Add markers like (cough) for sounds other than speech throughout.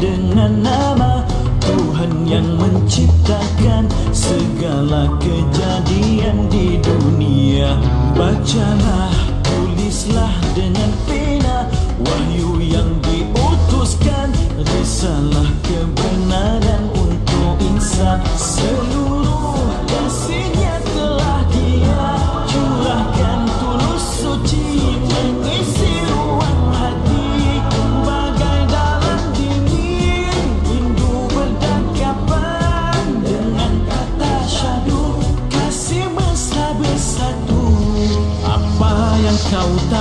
dengan nama Tuhan yang menciptakan segala kejadian di dunia Bacalah, tulislah dengan pena Wahyu yang diutuskan Risalah kebenaran untuk insan seluruh o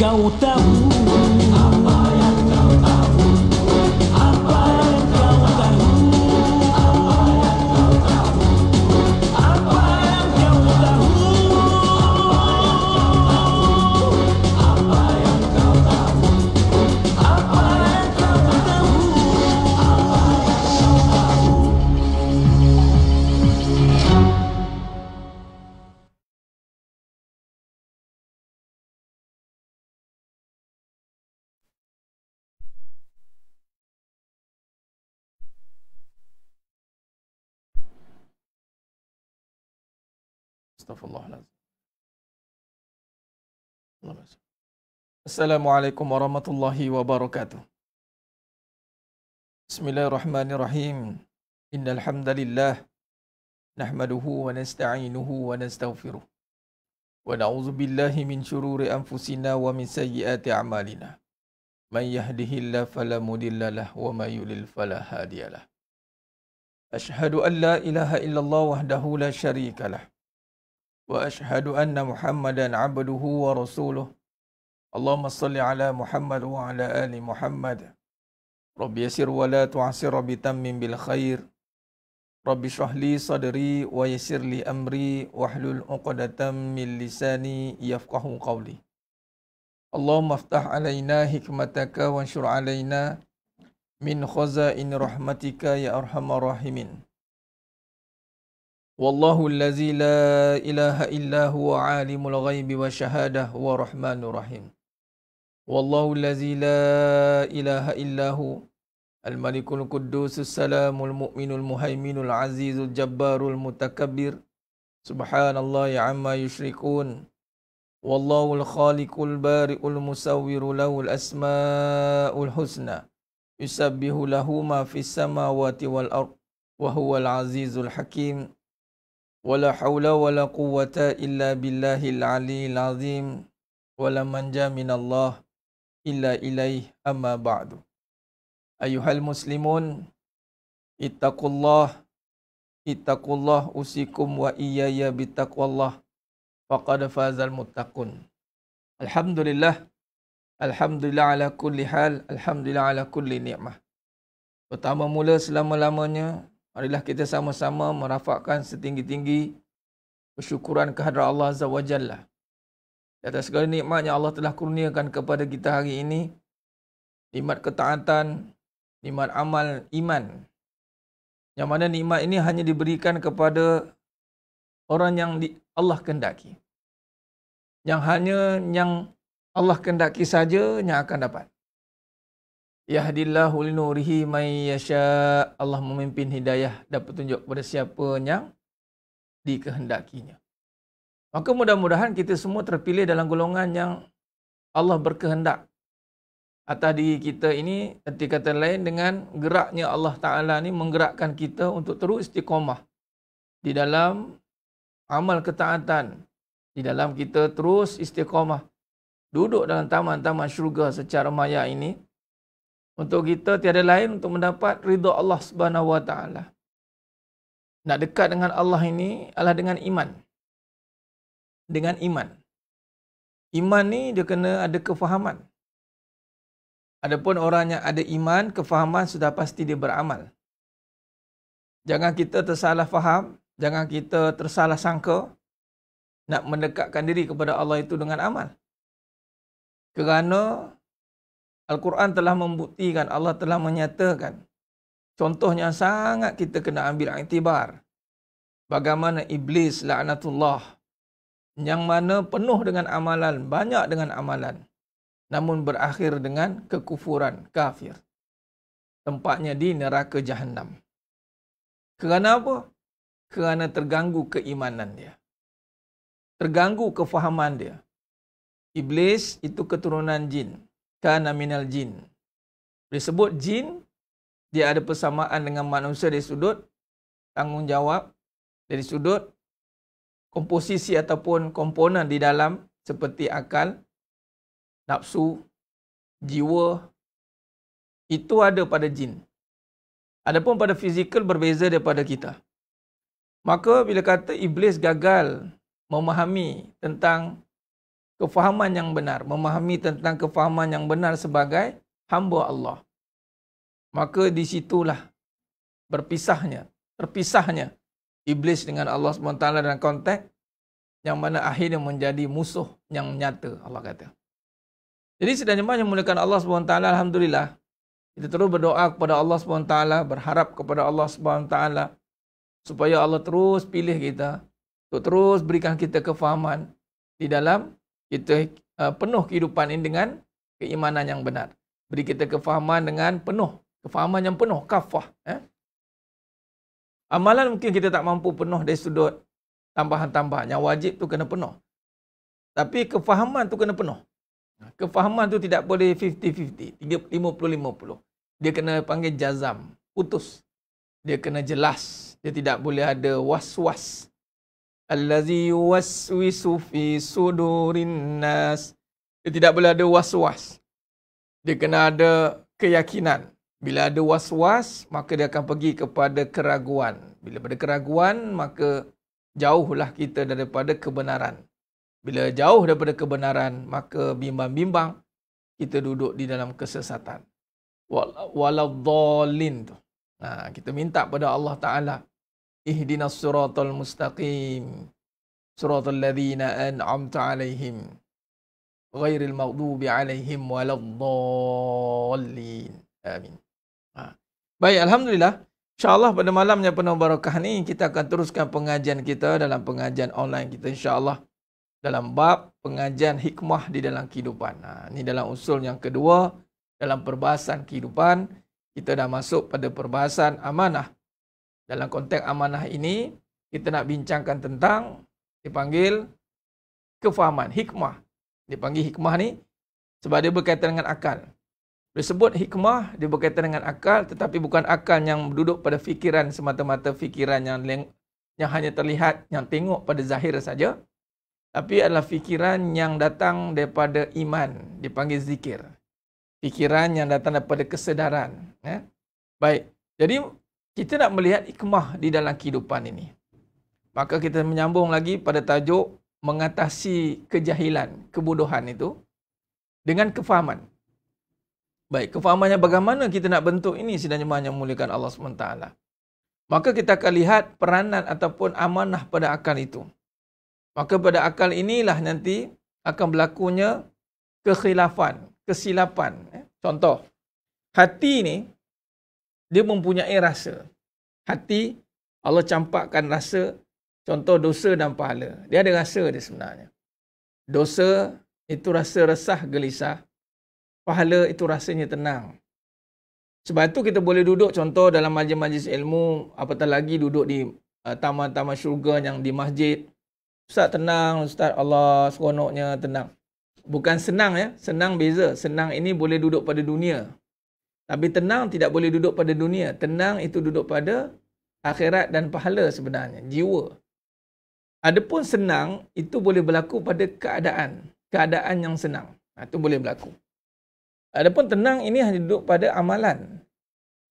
nunca o tabu. استغفر الله العظيم السلام عليكم ورحمة الله وبركاته بسم الله الرحمن الرحيم إن الحمد لله نحمده ونستعينه ونستغفره ونعوذ بالله من شرور أنفسنا ومن سيئات أعمالنا من يهده الله فلا مضل له ومن يضلل فلا هادي له أشهد أن لا إله إلا الله وحده لا شريك له واشهد ان محمدا عبده ورسوله اللهم صل على محمد وعلى ال محمد رب يسر ولا تعسر بتم بالخير رب اشرح لي صدري ويسر لي امري واحلل عقدة من لساني يفقه قولي اللهم افتح علينا حكمتك وانشر علينا من خزائن رحمتك يا ارحم الراحمين Wallahu allazi la ilaha illa huwa alimul ghaibi wa syahadah wa rahmanur rahim. Wallahu allazi la ilaha illa hu al-malikul quddusus salamul mu'minul muhaiminul azizul jabbarul mutakabbir. Subhanallah ya amma yushrikun. Wallahu al-khalikul bari'ul musawwiru lahul asma'ul husna. Yusabbihu lahu ma fis samawati wal ardh. Wahuwal azizul hakim. ولا حول ولا قوة إلا بالله العلي العظيم ولا منجا من الله إلا إليه أما بعد أيها المسلمون اتقوا الله اتقوا الله أوصيكم وإياي بتقوى الله فقد فاز المتقون الحمد لله الحمد لله على كل حال الحمد لله على كل نعمة Pertama mula selama-lamanya Marilah kita sama-sama merafakkan setinggi-tinggi kesyukuran kehadrat Allah Azza wa Jalla. Di atas segala nikmat yang Allah telah kurniakan kepada kita hari ini, nikmat ketaatan, nikmat amal iman. Yang mana nikmat ini hanya diberikan kepada orang yang Allah kendaki. Yang hanya yang Allah kendaki saja yang akan dapat. Yahdillahu linurihi may yasha. Allah memimpin hidayah dan petunjuk kepada siapa yang dikehendakinya. Maka mudah-mudahan kita semua terpilih dalam golongan yang Allah berkehendak atas diri kita ini erti kata lain dengan geraknya Allah Ta'ala ini menggerakkan kita untuk terus istiqomah di dalam amal ketaatan di dalam kita terus istiqomah duduk dalam taman-taman syurga secara maya ini untuk kita tiada lain untuk mendapat ridha Allah Subhanahu wa taala. Nak dekat dengan Allah ini adalah dengan iman. Dengan iman. Iman ni dia kena ada kefahaman. Adapun orang yang ada iman, kefahaman sudah pasti dia beramal. Jangan kita tersalah faham, jangan kita tersalah sangka nak mendekatkan diri kepada Allah itu dengan amal. Kerana Al-Quran telah membuktikan, Allah telah menyatakan. Contohnya sangat kita kena ambil aktibar. Bagaimana Iblis, La'natullah, yang mana penuh dengan amalan, banyak dengan amalan. Namun berakhir dengan kekufuran, kafir. Tempatnya di neraka jahannam. Kerana apa? Kerana terganggu keimanan dia. Terganggu kefahaman dia. Iblis itu keturunan jin kana minal jin. Disebut jin, dia ada persamaan dengan manusia dari sudut tanggungjawab, dari sudut komposisi ataupun komponen di dalam seperti akal, nafsu, jiwa. Itu ada pada jin. Adapun pada fizikal berbeza daripada kita. Maka bila kata iblis gagal memahami tentang kefahaman yang benar, memahami tentang kefahaman yang benar sebagai hamba Allah. Maka di situlah berpisahnya, terpisahnya iblis dengan Allah SWT dalam konteks yang mana akhirnya menjadi musuh yang nyata Allah kata. Jadi sedang jemaah yang mulakan Allah SWT Alhamdulillah kita terus berdoa kepada Allah SWT berharap kepada Allah SWT supaya Allah terus pilih kita untuk terus berikan kita kefahaman di dalam kita uh, penuh kehidupan ini dengan keimanan yang benar. Beri kita kefahaman dengan penuh. Kefahaman yang penuh. Kafah. Eh? Amalan mungkin kita tak mampu penuh dari sudut tambahan-tambahan. Yang wajib tu kena penuh. Tapi kefahaman tu kena penuh. Kefahaman tu tidak boleh 50-50. 50-50. Dia kena panggil jazam. Putus. Dia kena jelas. Dia tidak boleh ada was-was. Allazi waswisu fi sudurin nas. Dia tidak boleh ada was-was. Dia kena ada keyakinan. Bila ada was-was, maka dia akan pergi kepada keraguan. Bila ada keraguan, maka jauhlah kita daripada kebenaran. Bila jauh daripada kebenaran, maka bimbang-bimbang kita duduk di dalam kesesatan. Walau dhalin tu. Nah, kita minta pada Allah Ta'ala. اهدنا الصراط المستقيم صراط الذين أنعمت عليهم غير المغضوب عليهم ولا الضالين ha. Baik, Alhamdulillah InsyaAllah pada malamnya penuh barakah ni Kita akan teruskan pengajian kita Dalam pengajian online kita insyaAllah Dalam bab pengajian hikmah di dalam kehidupan ha. Ini dalam usul yang kedua Dalam perbahasan kehidupan Kita dah masuk pada perbahasan amanah dalam konteks amanah ini kita nak bincangkan tentang dipanggil kefahaman, hikmah. Dipanggil hikmah ni sebab dia berkaitan dengan akal. Disebut hikmah dia berkaitan dengan akal tetapi bukan akal yang duduk pada fikiran semata-mata fikiran yang yang hanya terlihat yang tengok pada zahir saja tapi adalah fikiran yang datang daripada iman dipanggil zikir. Fikiran yang datang daripada kesedaran, ya. Baik. Jadi kita nak melihat ikmah di dalam kehidupan ini. Maka kita menyambung lagi pada tajuk mengatasi kejahilan, kebodohan itu dengan kefahaman. Baik, kefahamannya bagaimana kita nak bentuk ini sidang jemaah yang memuliakan Allah SWT. Maka kita akan lihat peranan ataupun amanah pada akal itu. Maka pada akal inilah nanti akan berlakunya kekhilafan, kesilapan. Eh. Contoh, hati ini dia mempunyai rasa. Hati, Allah campakkan rasa, contoh dosa dan pahala. Dia ada rasa dia sebenarnya. Dosa itu rasa resah, gelisah. Pahala itu rasanya tenang. Sebab itu kita boleh duduk contoh dalam majlis-majlis ilmu, apatah lagi duduk di uh, taman-taman syurga yang di masjid. Ustaz tenang, Ustaz Allah seronoknya tenang. Bukan senang ya, senang beza. Senang ini boleh duduk pada dunia. Habis tenang tidak boleh duduk pada dunia. Tenang itu duduk pada akhirat dan pahala sebenarnya. Jiwa. Adapun senang itu boleh berlaku pada keadaan. Keadaan yang senang. Ha, itu boleh berlaku. Adapun tenang ini hanya duduk pada amalan.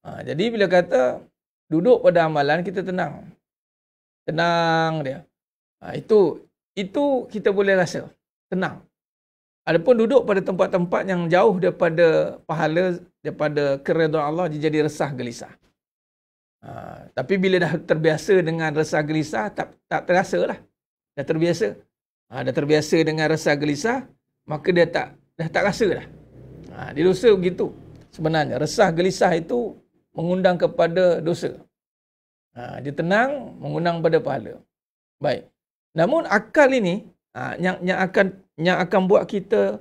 Ha, jadi bila kata duduk pada amalan kita tenang. Tenang dia. Ha, itu itu kita boleh rasa. Tenang. Adapun duduk pada tempat-tempat yang jauh daripada pahala, daripada keredoan Allah, dia jadi resah gelisah. Ha, tapi bila dah terbiasa dengan resah gelisah, tak, tak terasa lah. Dah terbiasa. Ha, dah terbiasa dengan resah gelisah, maka dia tak dah tak rasa lah. Ha, dia dosa begitu sebenarnya. Resah gelisah itu mengundang kepada dosa. Ha, dia tenang, mengundang pada pahala. Baik. Namun akal ini, Ha, yang yang akan yang akan buat kita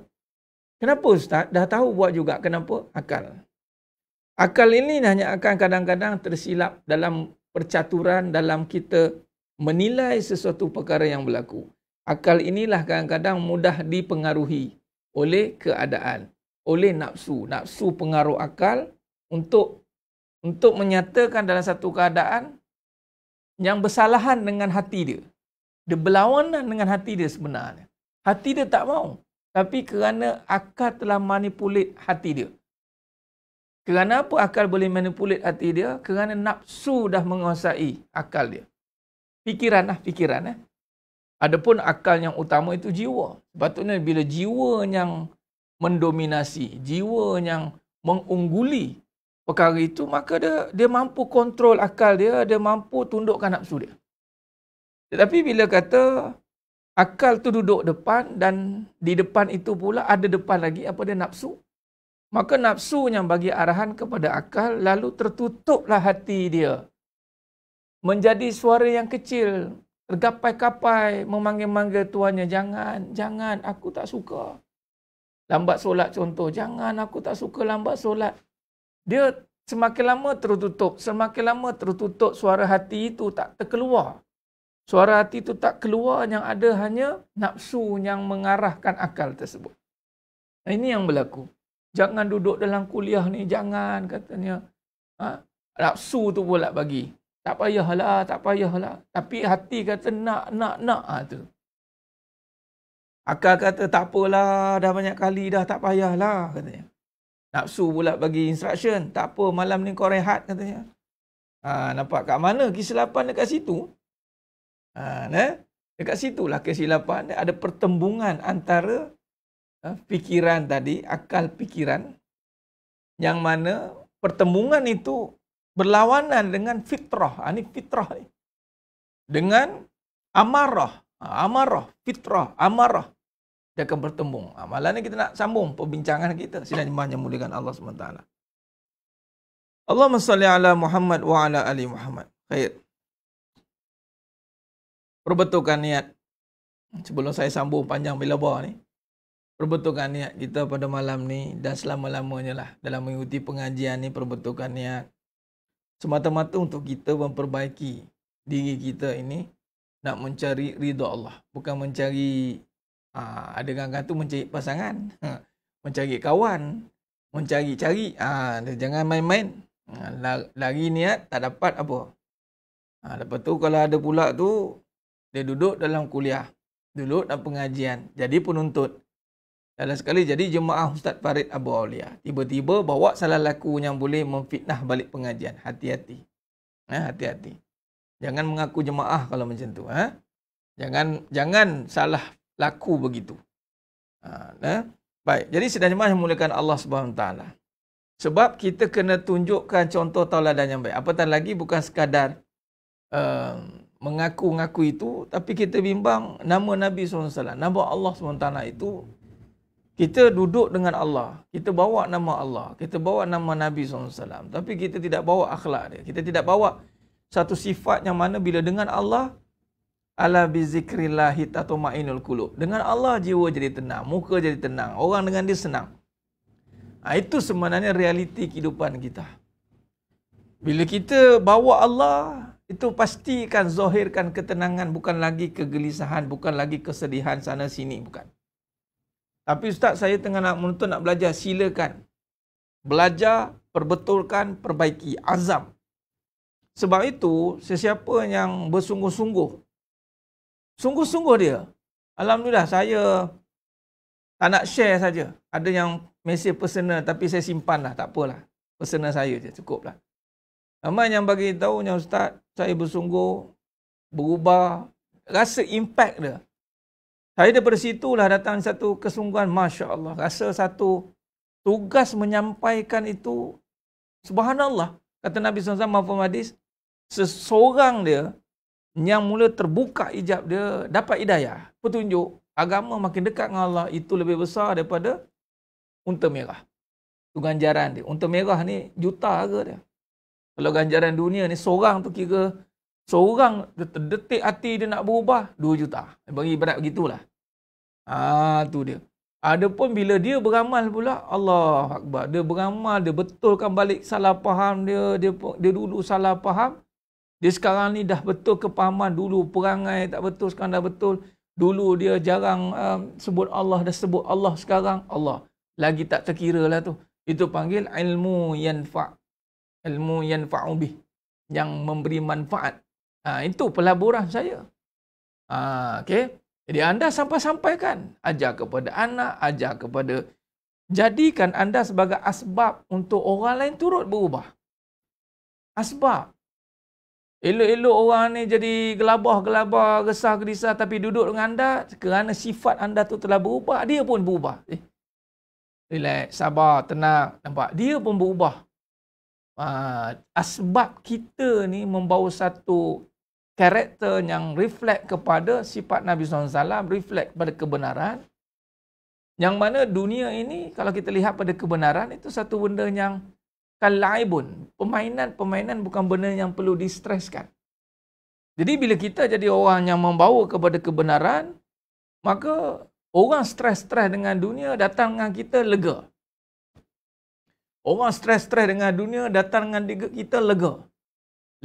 kenapa ustaz dah tahu buat juga kenapa akal akal ini hanya akan kadang-kadang tersilap dalam percaturan dalam kita menilai sesuatu perkara yang berlaku akal inilah kadang-kadang mudah dipengaruhi oleh keadaan oleh nafsu nafsu pengaruh akal untuk untuk menyatakan dalam satu keadaan yang bersalahan dengan hati dia dia berlawanan dengan hati dia sebenarnya. Hati dia tak mau. Tapi kerana akal telah manipulit hati dia. Kerana apa akal boleh manipulit hati dia? Kerana nafsu dah menguasai akal dia. Fikiran lah, fikiran. Eh. Adapun akal yang utama itu jiwa. Sepatutnya bila jiwa yang mendominasi, jiwa yang mengungguli perkara itu, maka dia, dia mampu kontrol akal dia, dia mampu tundukkan nafsu dia. Tetapi bila kata akal tu duduk depan dan di depan itu pula ada depan lagi apa dia nafsu. Maka nafsu yang bagi arahan kepada akal lalu tertutuplah hati dia. Menjadi suara yang kecil, tergapai-kapai memanggil-manggil tuannya, jangan, jangan aku tak suka. Lambat solat contoh, jangan aku tak suka lambat solat. Dia semakin lama tertutup, semakin lama tertutup suara hati itu tak terkeluar. Suara hati itu tak keluar yang ada hanya nafsu yang mengarahkan akal tersebut. Nah, ini yang berlaku. Jangan duduk dalam kuliah ni, jangan katanya. Ha? Nafsu tu pula bagi. Tak payahlah, tak payahlah. Tapi hati kata nak, nak, nak ha, tu. Akal kata tak apalah, dah banyak kali dah, tak payahlah katanya. Nafsu pula bagi instruction, tak apa malam ni kau rehat katanya. Ha, nampak kat mana kesilapan dekat situ? Ha, ne? Dekat situlah kesilapan. Ada pertembungan antara ha, fikiran tadi, akal fikiran. Yang mana pertembungan itu berlawanan dengan fitrah. Ha, ini fitrah. Ini. Dengan amarah. Ha, amarah, fitrah, amarah. Dia akan bertembung. Ha, malah ni kita nak sambung perbincangan kita. Sila jemaah yang Allah SWT. Allahumma salli ala Muhammad wa ala ali Muhammad. Khair. Okay perbetulkan niat sebelum saya sambung panjang bilaba ni perbetulkan niat kita pada malam ni dan selama-lamanya lah dalam mengikuti pengajian ni perbetulkan niat semata-mata untuk kita memperbaiki diri kita ini nak mencari ridha Allah bukan mencari ha, ada orang kata mencari pasangan ha, mencari kawan mencari-cari ha, jangan main-main ha, lari niat tak dapat apa ha, lepas tu kalau ada pula tu dia duduk dalam kuliah, duduk dalam pengajian, jadi penuntut. Dalam sekali jadi jemaah Ustaz Farid Abu Aulia. Tiba-tiba bawa salah laku yang boleh memfitnah balik pengajian. Hati-hati. Eh, hati-hati. Jangan mengaku jemaah kalau macam tu. Eh? Jangan jangan salah laku begitu. Ha, eh? Baik. Jadi sedang jemaah memulakan Allah SWT. Sebab kita kena tunjukkan contoh tauladan yang baik. Apatah lagi bukan sekadar... Um, mengaku-ngaku itu tapi kita bimbang nama Nabi SAW, nama Allah SWT itu kita duduk dengan Allah, kita bawa nama Allah, kita bawa nama Nabi SAW tapi kita tidak bawa akhlak dia, kita tidak bawa satu sifat yang mana bila dengan Allah ala bizikrillahi tatma'inul qulub dengan Allah jiwa jadi tenang muka jadi tenang orang dengan dia senang ha, itu sebenarnya realiti kehidupan kita bila kita bawa Allah itu pastikan zahirkan ketenangan bukan lagi kegelisahan, bukan lagi kesedihan sana sini bukan. Tapi ustaz saya tengah nak menuntut nak belajar, silakan. Belajar, perbetulkan, perbaiki azam. Sebab itu sesiapa yang bersungguh-sungguh sungguh-sungguh dia. Alhamdulillah saya tak nak share saja. Ada yang mesej personal tapi saya simpanlah Tak apalah. Personal saya je cukup Ramai yang bagi tahu yang ustaz saya bersungguh berubah rasa impact dia saya daripada situlah datang satu kesungguhan Masya Allah rasa satu tugas menyampaikan itu subhanallah kata Nabi SAW mafum hadis seseorang dia yang mula terbuka ijab dia dapat hidayah petunjuk agama makin dekat dengan Allah itu lebih besar daripada unta merah tu ganjaran dia unta merah ni juta ke dia kalau ganjaran dunia ni seorang tu kira seorang detik hati dia nak berubah 2 juta. Bagi berat begitulah. Ah tu dia. Adapun bila dia beramal pula, Allah Akbar. Dia beramal, dia betulkan balik salah faham dia. Dia, dia dulu salah faham. Dia sekarang ni dah betul kepahaman. Dulu perangai tak betul, sekarang dah betul. Dulu dia jarang um, sebut Allah, dah sebut Allah sekarang. Allah. Lagi tak terkira lah tu. Itu panggil ilmu yanfa' ilmu yang fa'ubi yang memberi manfaat. Ha, itu pelaburan saya. Ha, okay. Jadi anda sampai-sampaikan. Ajar kepada anak, ajar kepada... Jadikan anda sebagai asbab untuk orang lain turut berubah. Asbab. Elok-elok orang ni jadi gelabah-gelabah, gesah-gerisah tapi duduk dengan anda kerana sifat anda tu telah berubah, dia pun berubah. Eh. Relax, sabar, tenang. Nampak? Dia pun berubah uh, asbab kita ni membawa satu karakter yang reflect kepada sifat Nabi Sallallahu Alaihi Wasallam reflect pada kebenaran. Yang mana dunia ini kalau kita lihat pada kebenaran itu satu benda yang kalaibun. pemainan-pemainan bukan benda yang perlu distreskan. Jadi bila kita jadi orang yang membawa kepada kebenaran, maka orang stres-stres dengan dunia datang dengan kita lega. Orang stres-stres dengan dunia datang dengan diri kita lega.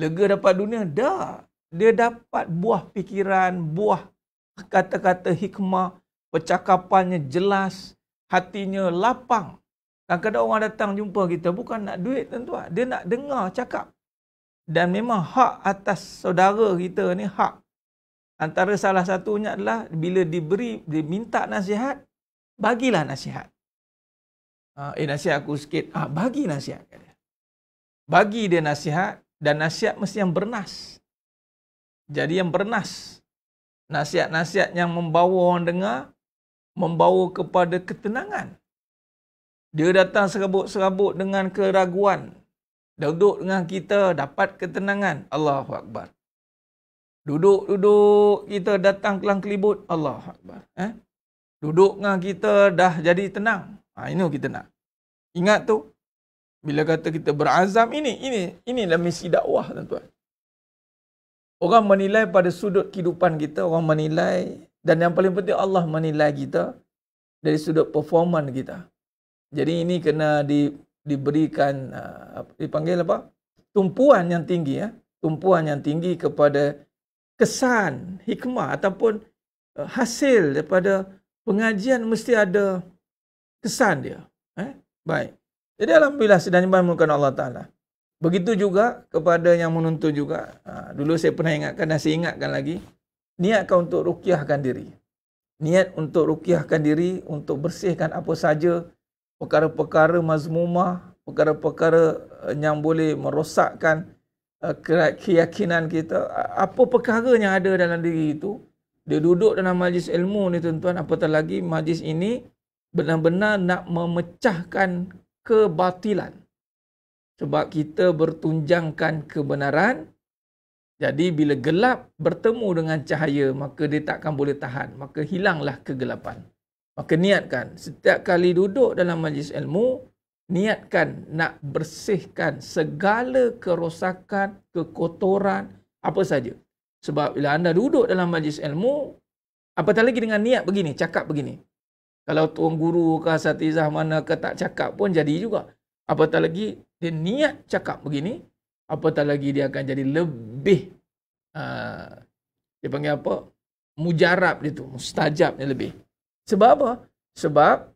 Lega dapat dunia? Dah. Dia dapat buah fikiran, buah kata-kata hikmah, percakapannya jelas, hatinya lapang. Kadang-kadang orang datang jumpa kita bukan nak duit tuan-tuan. Dia nak dengar cakap. Dan memang hak atas saudara kita ni hak. Antara salah satunya adalah bila diberi, diminta nasihat, bagilah nasihat. Ah, eh nasihat aku sikit. Ah bagi nasihat Bagi dia nasihat dan nasihat mesti yang bernas. Jadi yang bernas. Nasihat-nasihat yang membawa orang dengar membawa kepada ketenangan. Dia datang serabut-serabut dengan keraguan. duduk dengan kita dapat ketenangan. Allahu akbar. Duduk-duduk kita datang kelang kelibut. Allahu akbar. Eh? Duduk dengan kita dah jadi tenang. Ha, ini kita nak. Ingat tu. Bila kata kita berazam, ini, ini, inilah misi dakwah tuan-tuan. Orang menilai pada sudut kehidupan kita, orang menilai dan yang paling penting Allah menilai kita dari sudut performan kita. Jadi ini kena di, diberikan ha, dipanggil apa? Tumpuan yang tinggi ya, tumpuan yang tinggi kepada kesan, hikmah ataupun ha, hasil daripada pengajian mesti ada kesan dia. Eh? Baik. Jadi Alhamdulillah sedang menyebabkan Allah Ta'ala. Begitu juga kepada yang menuntut juga. Ha, dulu saya pernah ingatkan dan saya ingatkan lagi. Niatkan untuk rukiahkan diri. Niat untuk rukiahkan diri, untuk bersihkan apa saja perkara-perkara mazmumah, perkara-perkara eh, yang boleh merosakkan eh, keyakinan kita. Apa perkara yang ada dalam diri itu, dia duduk dalam majlis ilmu ni tuan-tuan, apatah lagi majlis ini, benar-benar nak memecahkan kebatilan. Sebab kita bertunjangkan kebenaran. Jadi bila gelap bertemu dengan cahaya, maka dia takkan boleh tahan. Maka hilanglah kegelapan. Maka niatkan, setiap kali duduk dalam majlis ilmu, niatkan nak bersihkan segala kerosakan, kekotoran, apa saja. Sebab bila anda duduk dalam majlis ilmu, apatah lagi dengan niat begini, cakap begini. Kalau tuan guru ke asatizah mana ke tak cakap pun jadi juga. Apatah lagi dia niat cakap begini, apatah lagi dia akan jadi lebih uh, dia panggil apa? Mujarab dia tu, mustajab dia lebih. Sebab apa? Sebab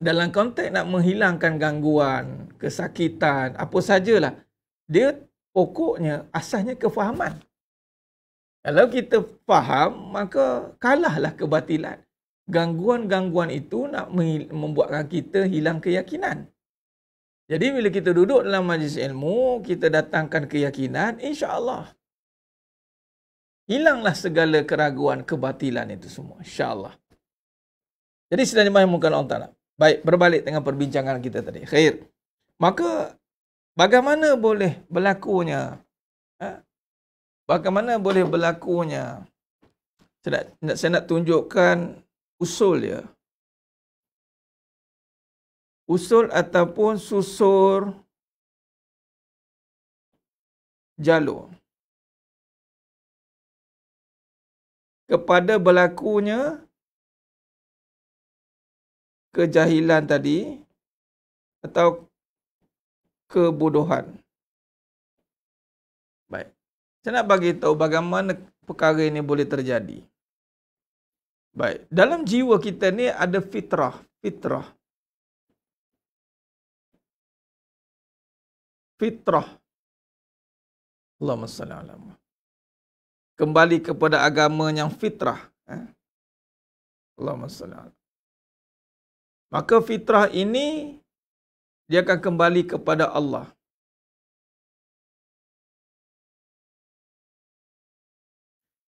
dalam konteks nak menghilangkan gangguan, kesakitan, apa sajalah, dia pokoknya asasnya kefahaman. Kalau kita faham, maka kalahlah kebatilan gangguan-gangguan itu nak membuatkan kita hilang keyakinan. Jadi bila kita duduk dalam majlis ilmu, kita datangkan keyakinan, insya-Allah hilanglah segala keraguan kebatilan itu semua, insya-Allah. Jadi sedang memahamkan Allah Taala. Baik, berbalik dengan perbincangan kita tadi. Khair. Maka bagaimana boleh berlakunya? Ha? Bagaimana boleh berlakunya? Saya nak, saya nak tunjukkan usul dia. Usul ataupun susur jalur. Kepada berlakunya kejahilan tadi atau kebodohan. Baik. Saya nak bagi tahu bagaimana perkara ini boleh terjadi. Baik, dalam jiwa kita ni ada fitrah, fitrah. Fitrah. Allahumma salli ala Kembali kepada agama yang fitrah, eh? Allahumma salli ala. Maka fitrah ini dia akan kembali kepada Allah.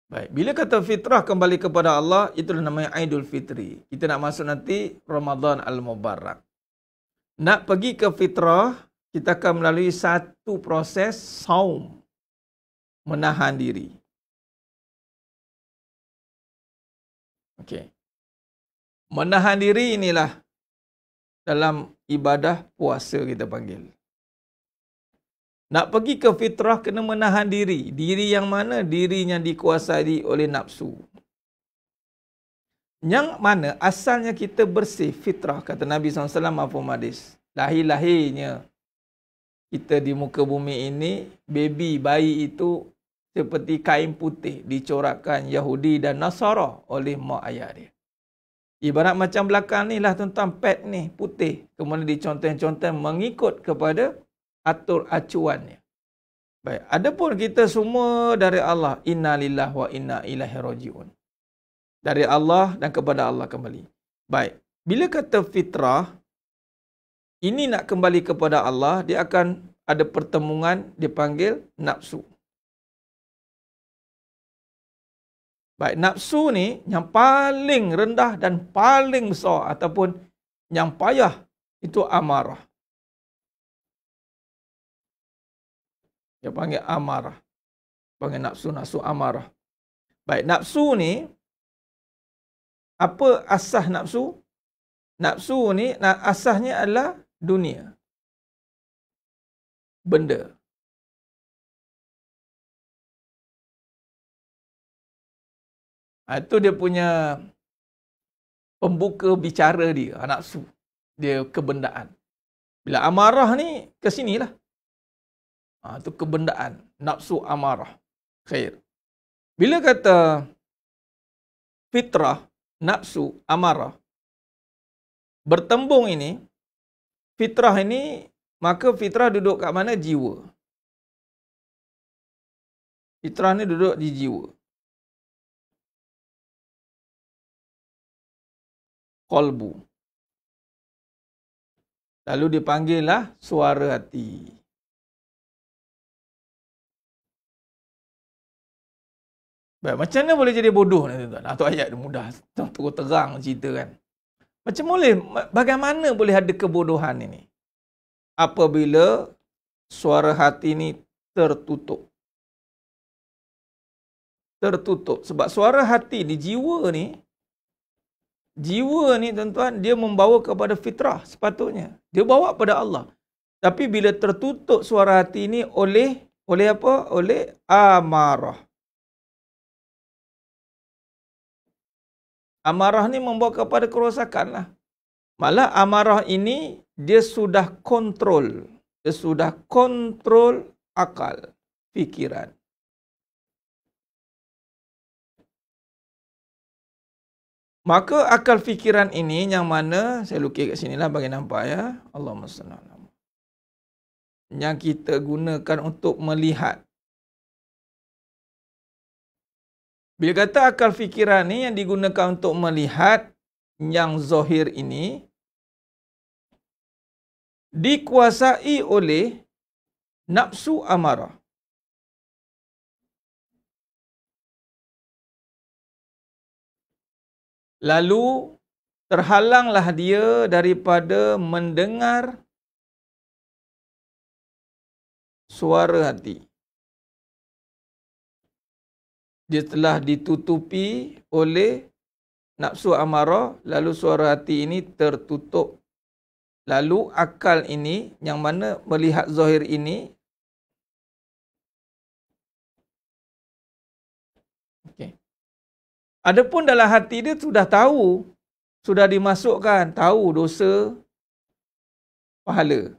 Baik, bila kata fitrah kembali kepada Allah, itulah namanya Aidul Fitri. Kita nak masuk nanti Ramadan Al-Mubarak. Nak pergi ke fitrah, kita akan melalui satu proses saum. Menahan diri. Okey. Menahan diri inilah dalam ibadah puasa kita panggil. Nak pergi ke fitrah kena menahan diri. Diri yang mana? Diri yang dikuasai oleh nafsu. Yang mana asalnya kita bersih fitrah kata Nabi SAW mafum hadis. Lahir-lahirnya kita di muka bumi ini, baby, bayi itu seperti kain putih dicorakkan Yahudi dan Nasara oleh mak ayah dia. Ibarat macam belakang ni lah tentang pet ni putih. Kemudian dicontoh-contoh mengikut kepada atur acuannya. Baik, adapun kita semua dari Allah, Inna Lillah wa inna ilaihi Rojiun. Dari Allah dan kepada Allah kembali. Baik, bila kata fitrah ini nak kembali kepada Allah, dia akan ada pertemuan dipanggil nafsu. Baik, nafsu ni yang paling rendah dan paling besar ataupun yang payah itu amarah. Dia panggil amarah. Panggil nafsu-nafsu amarah. Baik, nafsu ni, apa asah nafsu? Nafsu ni, asahnya adalah dunia. Benda. Ha, itu dia punya pembuka bicara dia, ha, nafsu. Dia kebendaan. Bila amarah ni, kesinilah. Ha, itu kebendaan. Nafsu amarah. Khair. Bila kata fitrah, nafsu amarah, bertembung ini, fitrah ini, maka fitrah duduk kat mana? Jiwa. Fitrah ni duduk di jiwa. Kolbu. Lalu dipanggillah suara hati. Baik, macam mana boleh jadi bodoh ni tuan-tuan? Nah, tu ayat dia mudah. Terus terang cerita kan. Macam boleh, bagaimana boleh ada kebodohan ini? Apabila suara hati ini tertutup. Tertutup. Sebab suara hati di jiwa ni, jiwa ni tuan-tuan, dia membawa kepada fitrah sepatutnya. Dia bawa kepada Allah. Tapi bila tertutup suara hati ini oleh, oleh apa? Oleh amarah. amarah ni membawa kepada kerosakan lah. Malah amarah ini dia sudah kontrol. Dia sudah kontrol akal, fikiran. Maka akal fikiran ini yang mana saya lukis kat sini lah bagi nampak ya. Allahumma sallallahu yang kita gunakan untuk melihat Bila kata akal fikiran ni yang digunakan untuk melihat yang zahir ini dikuasai oleh nafsu amarah. Lalu terhalanglah dia daripada mendengar suara hati dia telah ditutupi oleh nafsu amarah lalu suara hati ini tertutup lalu akal ini yang mana melihat zahir ini okey adapun dalam hati dia sudah tahu sudah dimasukkan tahu dosa pahala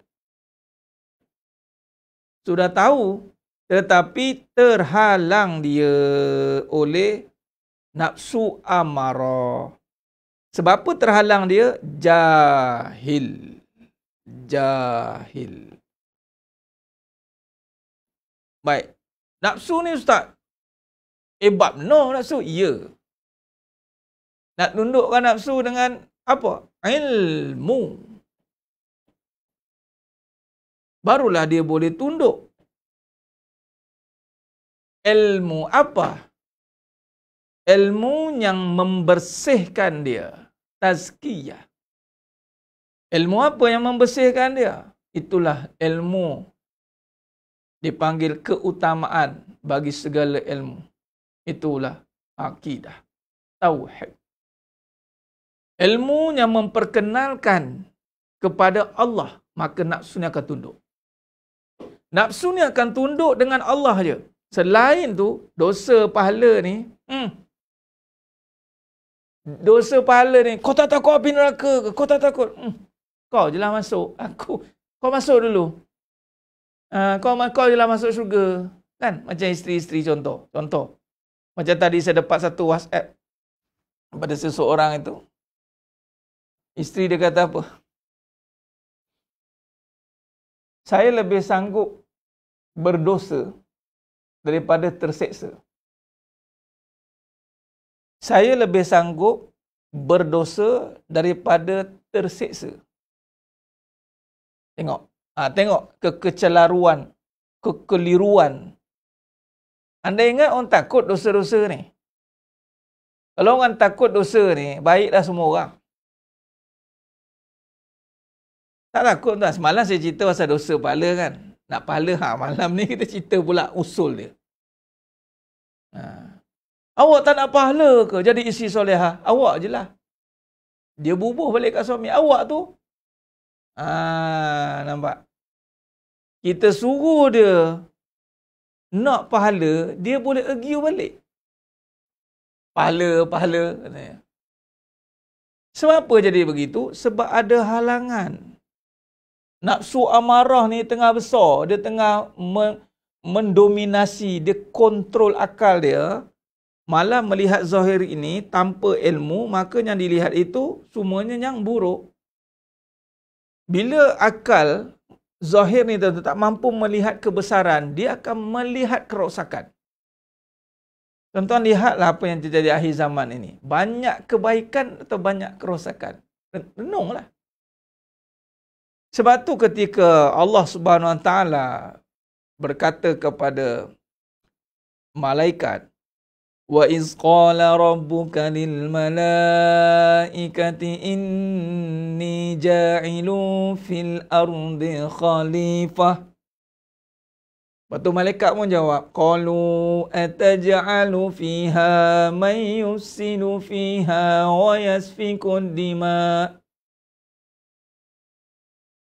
sudah tahu tetapi terhalang dia oleh nafsu amarah. Sebab apa terhalang dia? Jahil. Jahil. Baik. Nafsu ni ustaz. Ebab no nafsu? Ya. Nak tundukkan nafsu dengan apa? Ilmu. Barulah dia boleh tunduk ilmu apa? Ilmu yang membersihkan dia. Tazkiyah. Ilmu apa yang membersihkan dia? Itulah ilmu dipanggil keutamaan bagi segala ilmu. Itulah akidah. Tauhid. Ilmu yang memperkenalkan kepada Allah, maka nafsunya akan tunduk. Nafsunya akan tunduk dengan Allah saja. Selain tu, dosa pahala ni, hmm. dosa pahala ni, kau tak takut api neraka ke? Kau tak takut? Hmm. Kau je lah masuk. Aku, kau masuk dulu. Uh, kau, kau je lah masuk syurga. Kan? Macam isteri-isteri contoh. Contoh. Macam tadi saya dapat satu WhatsApp pada seseorang itu. Isteri dia kata apa? Saya lebih sanggup berdosa daripada terseksa. Saya lebih sanggup berdosa daripada terseksa. Tengok. Ha, tengok kekecelaruan, kekeliruan. Anda ingat orang takut dosa-dosa ni? Kalau orang takut dosa ni, baiklah semua orang. Tak takut tuan. Semalam saya cerita pasal dosa pahala kan. Nak pahala ha, malam ni kita cerita pula usul dia. Ha. Awak tak nak pahala ke jadi isi soleha, ha? Awak je lah. Dia bubuh balik kat suami. Awak tu. Ha, nampak? Kita suruh dia nak pahala, dia boleh agree balik. Pahala, pahala. Sebab apa jadi begitu? Sebab ada halangan. Nafsu amarah ni tengah besar. Dia tengah mendominasi dia kontrol akal dia malah melihat zahir ini tanpa ilmu maka yang dilihat itu semuanya yang buruk bila akal zahir ni tentu tak mampu melihat kebesaran dia akan melihat kerosakan tuan-tuan lihatlah apa yang terjadi akhir zaman ini banyak kebaikan atau banyak kerosakan renunglah sebab tu ketika Allah Subhanahu Wa Taala berkata kepada malaikat wa iz qala rabbuka lil malaikati inni ja'ilu fil ardi khalifah Batu malaikat pun jawab, "Qalu ataj'alu fiha may yusilu fiha wa yasfiku dima'."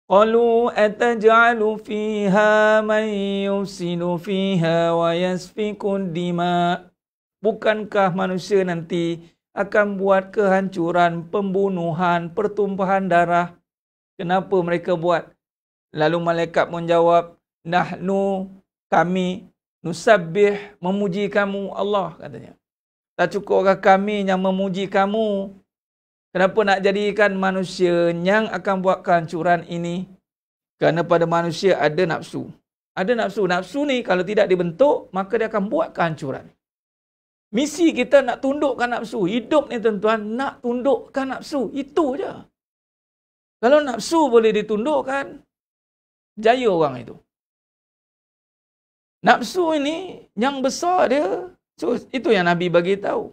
قالوا أتجعل فيها من يفسد فيها ويسفك الدماء Bukankah manusia nanti akan buat kehancuran, pembunuhan, pertumpahan darah? Kenapa mereka buat? Lalu malaikat menjawab, Nahnu kami nusabbih memuji kamu Allah katanya. Tak cukupkah kami yang memuji kamu? Kenapa nak jadikan manusia yang akan buat kehancuran ini? Kerana pada manusia ada nafsu. Ada nafsu. Nafsu ni kalau tidak dibentuk, maka dia akan buat kehancuran. Misi kita nak tundukkan nafsu. Hidup ni tuan-tuan, nak tundukkan nafsu. Itu je. Kalau nafsu boleh ditundukkan, jaya orang itu. Nafsu ini yang besar dia, so, itu yang Nabi bagi tahu.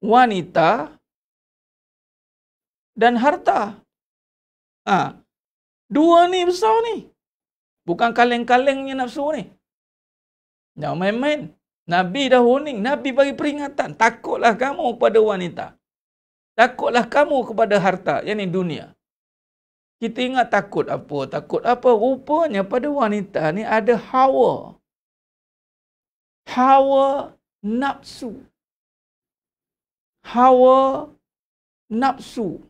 Wanita dan harta. Ha. Dua ni besar ni. Bukan kaleng-kalengnya nafsu ni. Jangan main-main. Nabi dah warning. Nabi bagi peringatan. Takutlah kamu kepada wanita. Takutlah kamu kepada harta. Yang ni dunia. Kita ingat takut apa. Takut apa. Rupanya pada wanita ni ada hawa. Hawa nafsu. Hawa nafsu.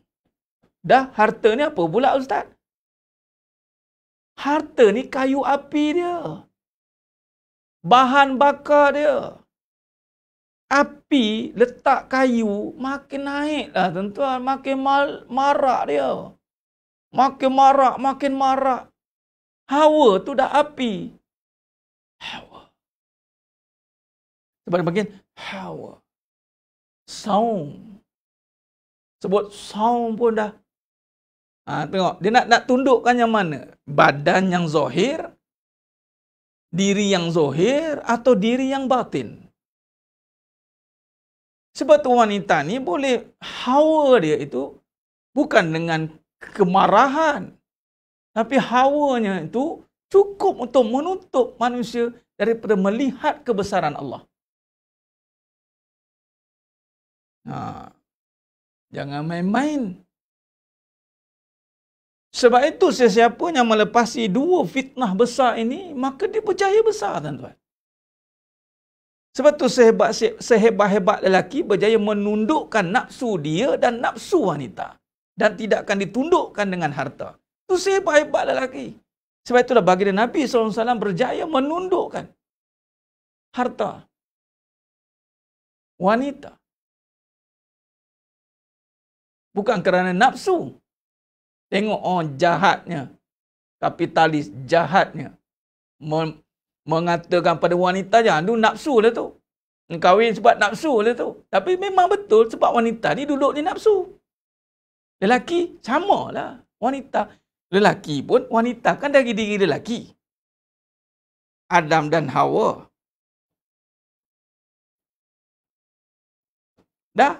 Dah harta ni apa pula ustaz? Harta ni kayu api dia. Bahan bakar dia. Api letak kayu makin naik lah tuan-tuan. Makin mal, marak dia. Makin marak, makin marak. Hawa tu dah api. Hawa. Sebab makin hawa. Saum. Sebut saum pun dah Ha, tengok, dia nak, nak tundukkan yang mana? Badan yang zahir, diri yang zahir atau diri yang batin? Sebab tu wanita ni boleh hawa dia itu bukan dengan kemarahan. Tapi hawanya itu cukup untuk menutup manusia daripada melihat kebesaran Allah. Ha. Jangan main-main. Sebab itu sesiapa yang melepasi dua fitnah besar ini, maka dia berjaya besar, tuan-tuan. Sebab itu sehebat, sehebat-hebat lelaki berjaya menundukkan nafsu dia dan nafsu wanita. Dan tidak akan ditundukkan dengan harta. Tu sehebat-hebat lelaki. Sebab itulah bagi Nabi SAW berjaya menundukkan harta wanita. Bukan kerana nafsu, Tengok orang oh, jahatnya. Kapitalis jahatnya. Mem- mengatakan pada wanita je. Itu nafsu lah tu. Kahwin sebab nafsu lah tu. Tapi memang betul sebab wanita ni duduk ni nafsu. Lelaki sama lah. Wanita. Lelaki pun wanita kan dari diri lelaki. Adam dan Hawa. Dah.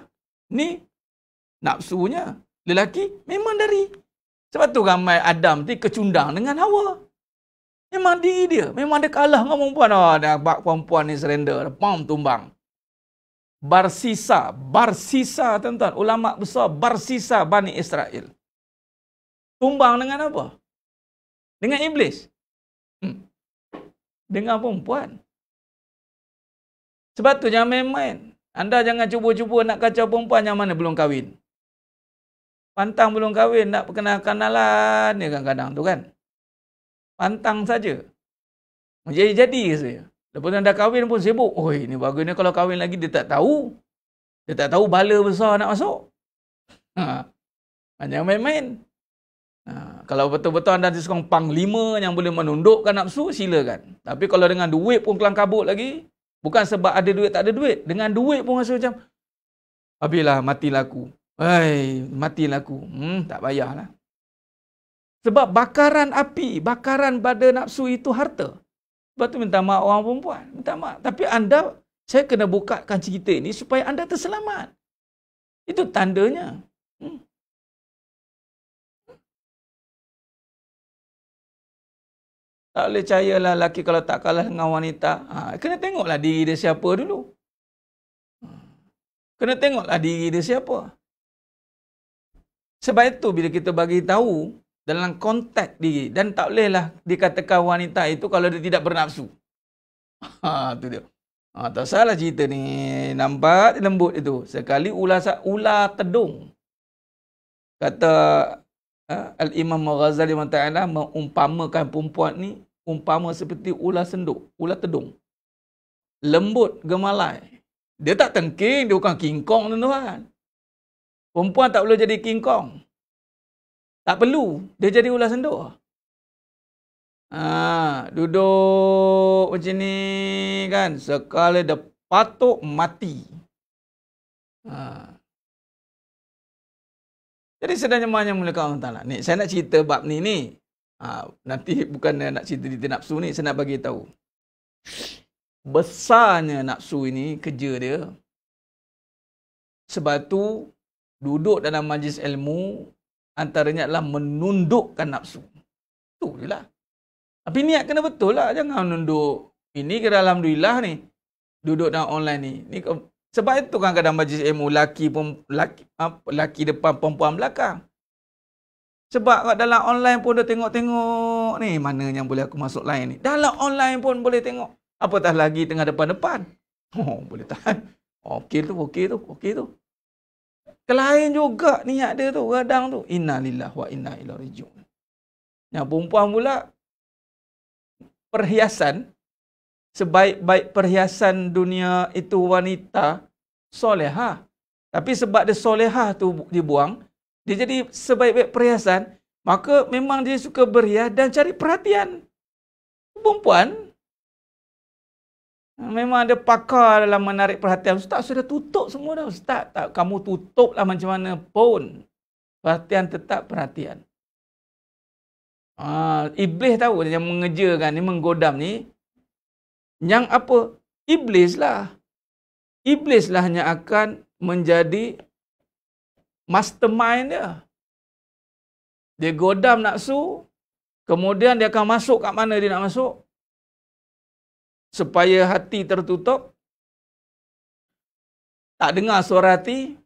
Ni nafsunya. Lelaki memang dari sebab tu ramai Adam ni kecundang dengan Hawa. Memang diri dia. Memang dia kalah dengan perempuan. Oh, dia bak perempuan ni surrender. Pam, tumbang. Barsisa. Barsisa, tuan-tuan. Ulama' besar. Barsisa Bani Israel. Tumbang dengan apa? Dengan iblis. Hmm. Dengan perempuan. Sebab tu jangan main-main. Anda jangan cuba-cuba nak kacau perempuan yang mana belum kahwin. Pantang belum kahwin nak perkenalan kenalan ni kadang-kadang tu kan. Pantang saja. Menjadi jadi ke saya. Lepas tu dah kahwin pun sibuk. Oi, ni bagusnya kalau kahwin lagi dia tak tahu. Dia tak tahu bala besar nak masuk. Ha. Jangan main-main. Ha. Kalau betul-betul anda ada seorang panglima yang boleh menundukkan nafsu, silakan. Tapi kalau dengan duit pun kelang kabut lagi, bukan sebab ada duit tak ada duit. Dengan duit pun rasa macam, habislah matilah aku. Hai, matilah aku. Hmm, tak payahlah. Sebab bakaran api, bakaran pada nafsu itu harta. Sebab tu minta maaf orang perempuan. Minta maaf. Tapi anda, saya kena bukakan cerita ini supaya anda terselamat. Itu tandanya. Hmm. Tak boleh cayalah lelaki kalau tak kalah dengan wanita. Ha, kena tengoklah diri dia siapa dulu. Hmm. Kena tengoklah diri dia siapa. Sebab itu bila kita bagi tahu dalam konteks diri dan tak bolehlah dikatakan wanita itu kalau dia tidak bernafsu. (laughs) Ha tu dia. Ha tak salah cerita ni nampak lembut itu. Sekali ular ular tedung. Kata ha, Al-Imam Ghazali Ta'ala mengumpamakan perempuan ni umpama seperti ular senduk, ular tedung. Lembut gemalai. Dia tak tengking, dia bukan kingkong tuan-tuan. Perempuan tak boleh jadi King Kong. Tak perlu. Dia jadi ular senduk. Ha, duduk macam ni kan. Sekali dia patuk mati. Ha. Jadi sedangnya banyak mula kau orang ta'ala. saya nak cerita bab ni ni. Ha, nanti bukan nak cerita di nafsu ni. Saya nak bagi tahu. Besarnya nafsu ini kerja dia. Sebab tu duduk dalam majlis ilmu antaranya adalah menundukkan nafsu. Itu je lah. Tapi niat kena betul lah. Jangan menunduk. Ini kira Alhamdulillah ni. Duduk dalam online ni. ni sebab itu kan kadang majlis ilmu laki, pun, laki, laki depan perempuan belakang. Sebab kat dalam online pun dah tengok-tengok ni mana yang boleh aku masuk lain ni. Dalam online pun boleh tengok. Apatah lagi tengah depan-depan. (laughs) Oh, boleh tahan. Okey tu, okey tu, okey tu. Kelain juga niat dia tu, radang tu. Innalillah wa inna ila rajiun. Nah, perempuan pula perhiasan sebaik-baik perhiasan dunia itu wanita soleha. Tapi sebab dia soleha tu dibuang, dia jadi sebaik-baik perhiasan, maka memang dia suka berhias dan cari perhatian. Perempuan Ah, memang ada pakar dalam menarik perhatian. Ustaz sudah tutup semua dah Ustaz. Tak, kamu tutuplah macam mana pun. Perhatian tetap perhatian. Ah, iblis tahu yang mengejarkan ni, menggodam ni. Yang apa? Iblis lah. Iblis lah yang akan menjadi mastermind dia. Dia godam nak su, kemudian dia akan masuk kat mana dia nak masuk supaya hati tertutup. Tak dengar suara hati.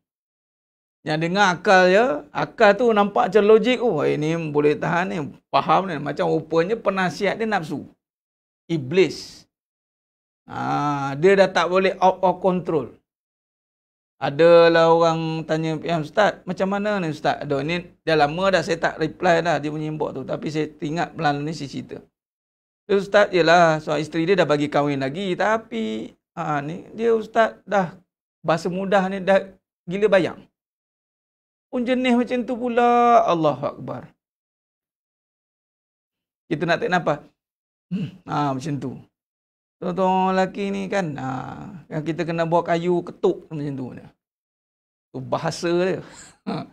Yang dengar akal ya, Akal tu nampak macam logik. Oh, ini boleh tahan ni. Faham ni. Macam rupanya penasihat dia nafsu. Iblis. Ha, dia dah tak boleh out of control. Ada Adalah orang tanya PM eh, Ustaz, macam mana ni Ustaz? Aduh, ni dah lama dah saya tak reply dah dia punya inbox tu. Tapi saya ingat melalui ni saya dia ustaz ialah so isteri dia dah bagi kahwin lagi tapi ha ni dia ustaz dah bahasa mudah ni dah gila bayang. Pun jenis macam tu pula Allahuakbar. Kita nak tak apa? Hmm, ha macam tu. Tuan-tuan lelaki ni kan ha kita kena bawa kayu ketuk macam tu dia. Tu bahasa dia. Ha.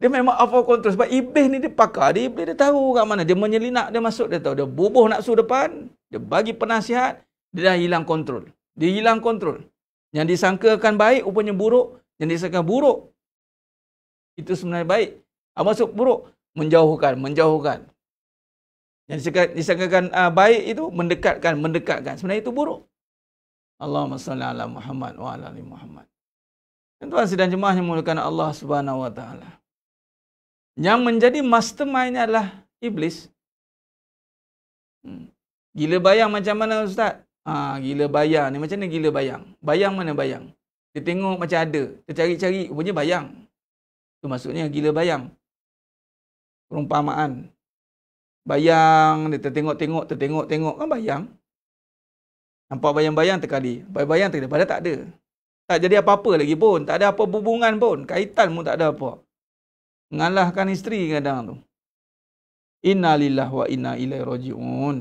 Dia memang out of control. Sebab Iblis ni dia pakar. Dia, dia, dia tahu kat mana. Dia menyelinap, dia masuk, dia tahu. Dia bubuh nak nafsu depan. Dia bagi penasihat. Dia dah hilang kontrol. Dia hilang kontrol. Yang disangkakan baik, rupanya buruk. Yang disangkakan buruk, itu sebenarnya baik. Apa ah, maksud buruk? Menjauhkan, menjauhkan. Yang disangkakan uh, baik itu, mendekatkan, mendekatkan. Sebenarnya itu buruk. Allahumma salli ala Muhammad wa ala Muhammad. Dan Tuhan sedang jemaah yang mulakan Allah subhanahu wa ta'ala. Yang menjadi mastermind adalah iblis. Hmm. Gila bayang macam mana ustaz? Ha, gila bayang ni macam mana gila bayang? Bayang mana bayang? Dia tengok macam ada. Dia cari-cari punya bayang. Itu maksudnya gila bayang. Perumpamaan. Bayang, dia tertengok-tengok, tertengok-tengok. Kan bayang. Nampak bayang-bayang terkali. Bayang-bayang terkali. Padahal tak ada. Tak jadi apa-apa lagi pun. Tak ada apa hubungan pun. Kaitan pun tak ada -apa. Ngalahkan isteri kadang tu. Innalillah wa inna ilaihi rajiun.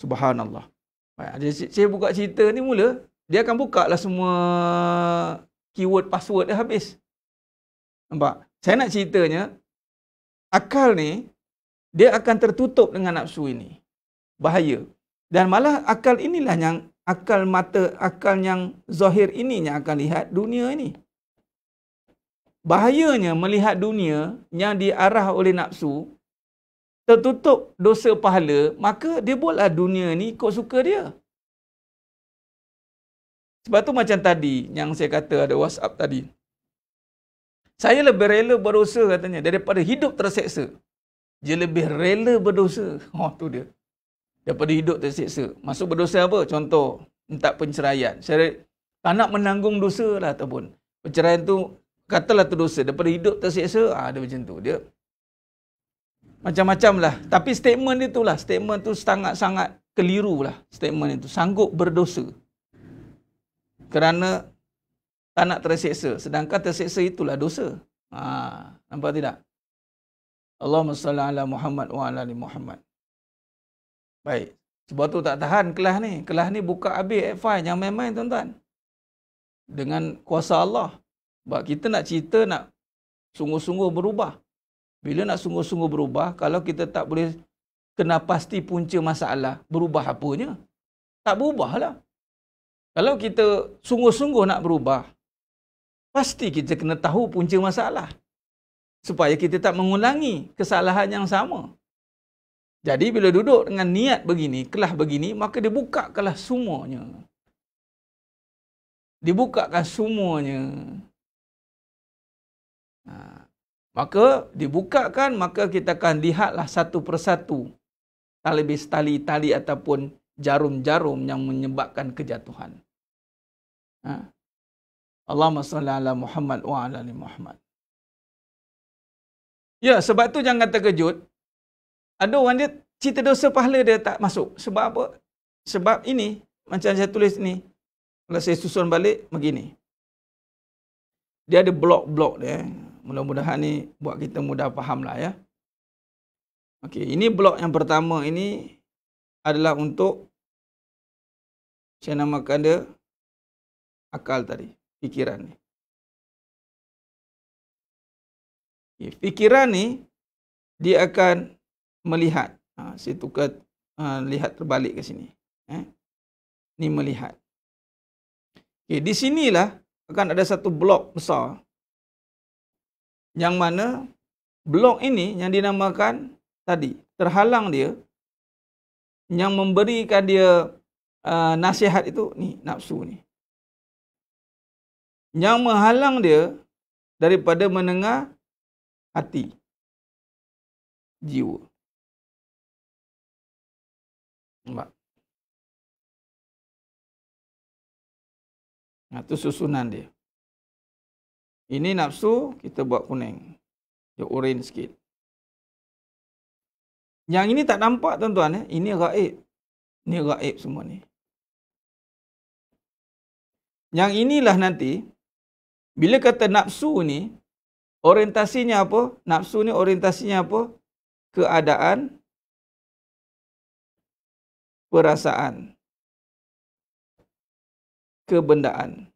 Subhanallah. Baik, dia, saya buka cerita ni mula, dia akan buka lah semua keyword password dia habis. Nampak? Saya nak ceritanya, akal ni, dia akan tertutup dengan nafsu ini. Bahaya. Dan malah akal inilah yang akal mata, akal yang zahir ini yang akan lihat dunia ini. Bahayanya melihat dunia yang diarah oleh nafsu tertutup dosa pahala, maka dia buatlah dunia ni ikut suka dia. Sebab tu macam tadi yang saya kata ada WhatsApp tadi. Saya lebih rela berdosa katanya daripada hidup terseksa. Dia lebih rela berdosa. (laughs) Oh tu dia. Daripada hidup terseksa. Masuk berdosa apa? Contoh, minta penceraian. Saya tak nak menanggung dosa lah ataupun. Perceraian tu katalah terdosa daripada hidup tersiksa ha, ah, ada macam tu dia macam-macam lah tapi statement dia tu lah statement tu sangat-sangat keliru lah statement itu sanggup berdosa kerana tak nak tersiksa sedangkan tersiksa itulah dosa ha, nampak tidak Allahumma salli ala Muhammad wa ala ali Muhammad baik sebab tu tak tahan kelas ni kelas ni buka habis advice jangan main-main tuan-tuan dengan kuasa Allah sebab kita nak cerita nak sungguh-sungguh berubah. Bila nak sungguh-sungguh berubah, kalau kita tak boleh kena pasti punca masalah, berubah apanya? Tak berubah lah. Kalau kita sungguh-sungguh nak berubah, pasti kita kena tahu punca masalah. Supaya kita tak mengulangi kesalahan yang sama. Jadi bila duduk dengan niat begini, kelah begini, maka dia buka semuanya. Dibukakan semuanya. Dibukakan semuanya. Ha. Maka dibukakan, maka kita akan lihatlah satu persatu tali-tali ataupun jarum-jarum yang menyebabkan kejatuhan. Ha. Allahumma salli ala Muhammad wa ala ali Muhammad. Ya, sebab tu jangan terkejut. Ada orang dia cita dosa pahala dia tak masuk. Sebab apa? Sebab ini, macam saya tulis ni. Kalau saya susun balik, begini. Dia ada blok-blok dia. Eh mudah-mudahan ni buat kita mudah faham lah ya. Okey, ini blok yang pertama ini adalah untuk saya namakan dia akal tadi, fikiran ni. Okay, fikiran ni dia akan melihat. Ha, saya tukar ha, lihat terbalik ke sini. Eh? Ni melihat. Okay, di sinilah akan ada satu blok besar yang mana blok ini yang dinamakan tadi terhalang dia yang memberikan dia uh, nasihat itu ni nafsu ni yang menghalang dia daripada menengah hati jiwa nampak Nah, itu susunan dia. Ini nafsu kita buat kuning. Dia orange sikit. Yang ini tak nampak tuan-tuan. Eh? Ini raib. Ini raib semua ni. Yang inilah nanti. Bila kata nafsu ni. Orientasinya apa? Nafsu ni orientasinya apa? Keadaan. Perasaan. Kebendaan.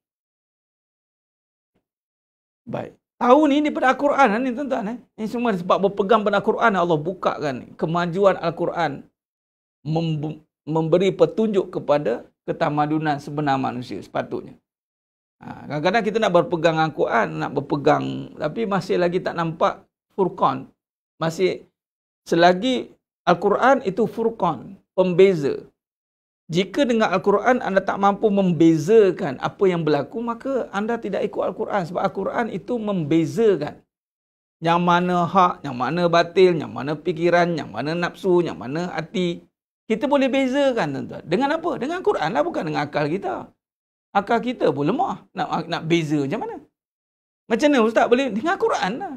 Baik. Tahu ni daripada Al-Quran lah ni tuan-tuan eh. Ini semua sebab berpegang pada Al-Quran Allah bukakan kemajuan Al-Quran mem- memberi petunjuk kepada ketamadunan sebenar manusia sepatutnya. Ha, kadang-kadang kita nak berpegang Al-Quran, nak berpegang tapi masih lagi tak nampak furqan. Masih selagi Al-Quran itu furqan, pembeza. Jika dengan Al-Quran anda tak mampu membezakan apa yang berlaku, maka anda tidak ikut Al-Quran. Sebab Al-Quran itu membezakan yang mana hak, yang mana batil, yang mana fikiran, yang mana nafsu, yang mana hati. Kita boleh bezakan tuan-tuan. Dengan apa? Dengan Al-Quran lah, bukan dengan akal kita. Akal kita pun lemah. Nak, nak beza macam mana? Macam mana Ustaz boleh? Dengan Al-Quran lah.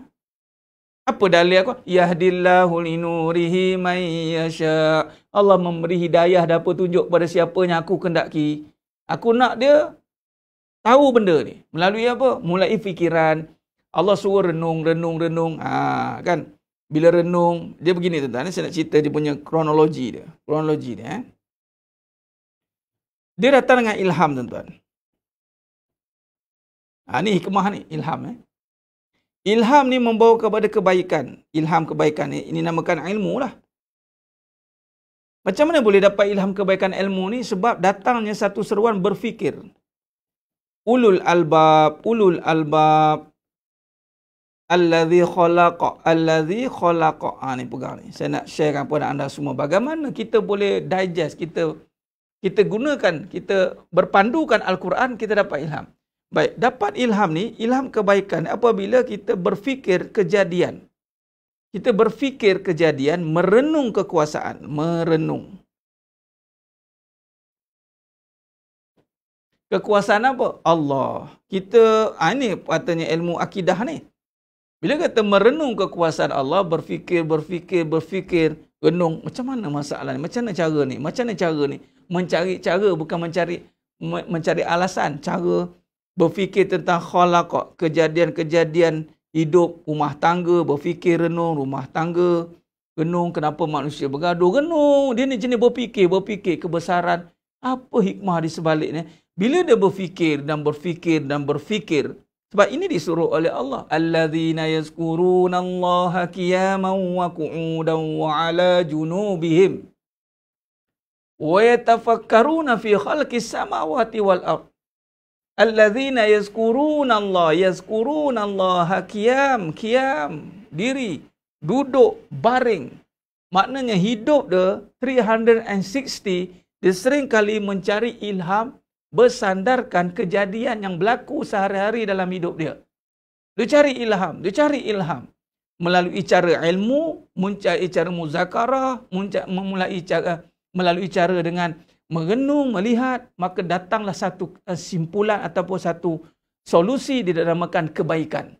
Apa dalil aku? Yahdillahu linurihi man yasha. Allah memberi hidayah dan apa tunjuk kepada siapa yang aku kendaki. Aku nak dia tahu benda ni. Melalui apa? Mulai fikiran. Allah suruh renung, renung, renung. Ha, kan? Bila renung, dia begini tuan-tuan. Saya nak cerita dia punya kronologi dia. Kronologi dia. Eh? Dia datang dengan ilham tuan-tuan. Ha, ni hikmah ni, ilham. Eh? Ilham ni membawa kepada kebaikan. Ilham kebaikan ni. Ini namakan ilmu lah. Macam mana boleh dapat ilham kebaikan ilmu ni? Sebab datangnya satu seruan berfikir. Ulul albab, ulul albab. Alladhi khalaqa, alladhi khalaqa. Ha, ni pegang ni. Saya nak sharekan kepada anda semua. Bagaimana kita boleh digest, kita kita gunakan, kita berpandukan Al-Quran, kita dapat ilham. Baik, dapat ilham ni, ilham kebaikan apabila kita berfikir kejadian. Kita berfikir kejadian, merenung kekuasaan, merenung. Kekuasaan apa? Allah. Kita, ha, ini katanya ilmu akidah ni. Bila kata merenung kekuasaan Allah, berfikir, berfikir, berfikir, renung. Macam mana masalah ni? Macam mana cara ni? Macam mana cara ni? Mencari cara bukan mencari mencari alasan. Cara berfikir tentang khalaqah, kejadian-kejadian hidup rumah tangga, berfikir renung rumah tangga, renung kenapa manusia bergaduh, renung. Dia ni jenis berfikir, berfikir kebesaran. Apa hikmah di sebaliknya? Bila dia berfikir dan berfikir dan berfikir, sebab ini disuruh oleh Allah. al Alladzina yazkurun Allah qiyaman wa ku'udan wa ala junubihim. Wa yatafakkaruna fi khalqis samawati wal ardh. Alladzina yazkurun Allah, yazkurun Allah, kiam, kiam, diri, duduk, baring. Maknanya hidup dia 360, dia sering kali mencari ilham bersandarkan kejadian yang berlaku sehari-hari dalam hidup dia. Dia cari ilham, dia cari ilham. Melalui cara ilmu, mencari cara muzakarah, memulai cara, melalui cara dengan merenung, melihat, maka datanglah satu eh, simpulan ataupun satu solusi dinamakan kebaikan.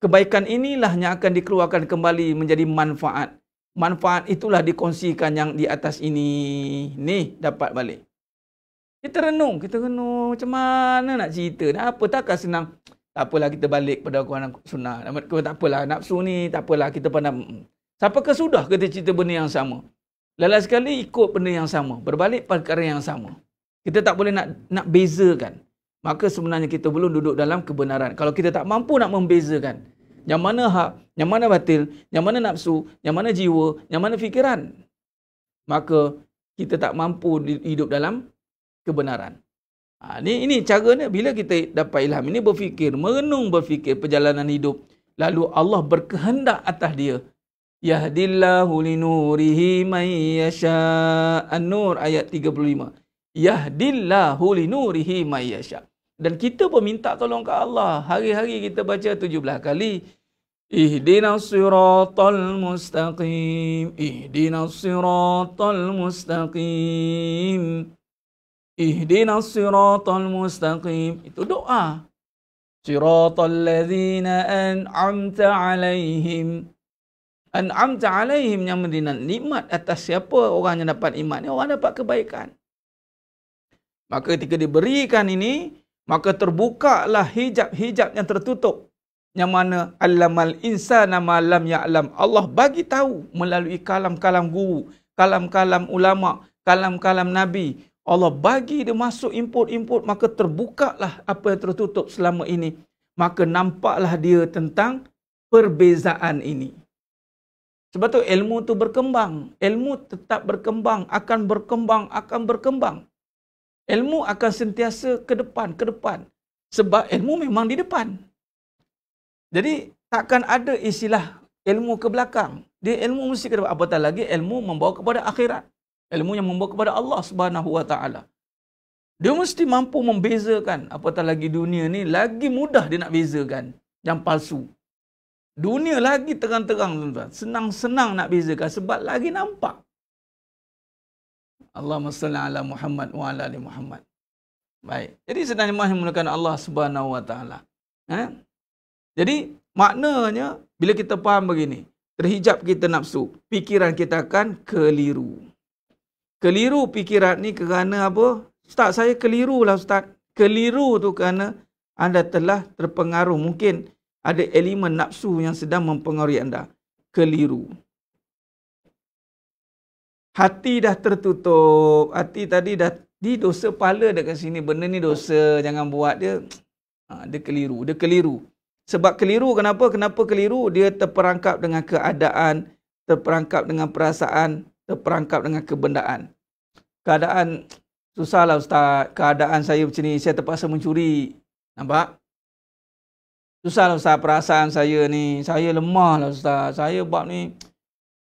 Kebaikan inilah yang akan dikeluarkan kembali menjadi manfaat. Manfaat itulah dikongsikan yang di atas ini. Ni dapat balik. Kita renung, kita renung macam mana nak cerita. Nak apa takkan senang. Tak apalah kita balik pada Quran Sunnah. Tak apalah nafsu ni, tak apalah kita pandang. Hmm. Siapakah sudah kita cerita benda yang sama? Lelah sekali ikut benda yang sama. Berbalik perkara yang sama. Kita tak boleh nak nak bezakan. Maka sebenarnya kita belum duduk dalam kebenaran. Kalau kita tak mampu nak membezakan. Yang mana hak, yang mana batil, yang mana nafsu, yang mana jiwa, yang mana fikiran. Maka kita tak mampu hidup dalam kebenaran. Ha, ini, ini caranya bila kita dapat ilham. Ini berfikir, merenung berfikir perjalanan hidup. Lalu Allah berkehendak atas dia. Yahdillahu linurihi man yasha' An-Nur ayat 35 Yahdillahu linurihi man yasha' Dan kita pun minta tolong ke Allah Hari-hari kita baca 17 kali Ihdina siratal mustaqim Ihdina siratal mustaqim Ihdina siratal mustaqim Itu doa Siratal ladhina an'amta alaihim an'amta alaihim yang mendinan nikmat atas siapa orang yang dapat iman ni orang dapat kebaikan maka ketika diberikan ini maka terbukalah hijab-hijab yang tertutup yang mana alamal insana malam ya alam Allah bagi tahu melalui kalam-kalam guru kalam-kalam ulama kalam-kalam nabi Allah bagi dia masuk input-input maka terbukalah apa yang tertutup selama ini maka nampaklah dia tentang perbezaan ini sebab tu ilmu tu berkembang. Ilmu tetap berkembang, akan berkembang, akan berkembang. Ilmu akan sentiasa ke depan, ke depan. Sebab ilmu memang di depan. Jadi takkan ada istilah ilmu ke belakang. Dia ilmu mesti ke depan. Apatah lagi ilmu membawa kepada akhirat. Ilmu yang membawa kepada Allah Subhanahu Wa Taala. Dia mesti mampu membezakan. Apatah lagi dunia ni lagi mudah dia nak bezakan yang palsu. Dunia lagi terang-terang tuan-tuan. Senang-senang nak bezakan sebab lagi nampak. Allahumma salli ala Muhammad wa ala ali Muhammad. Baik. Jadi sedang mahu menggunakan Allah Subhanahu wa taala. Ha? Jadi maknanya bila kita faham begini, terhijab kita nafsu, fikiran kita akan keliru. Keliru fikiran ni kerana apa? Ustaz saya keliru lah, ustaz. Keliru tu kerana anda telah terpengaruh mungkin ada elemen nafsu yang sedang mempengaruhi anda. Keliru. Hati dah tertutup. Hati tadi dah di dosa pala dekat sini. Benda ni dosa. Jangan buat dia. Ha, dia keliru. Dia keliru. Sebab keliru kenapa? Kenapa keliru? Dia terperangkap dengan keadaan. Terperangkap dengan perasaan. Terperangkap dengan kebendaan. Keadaan susahlah ustaz. Keadaan saya macam ni. Saya terpaksa mencuri. Nampak? Susah lah Ustaz perasaan saya ni. Saya lemah lah Ustaz. Saya bab ni.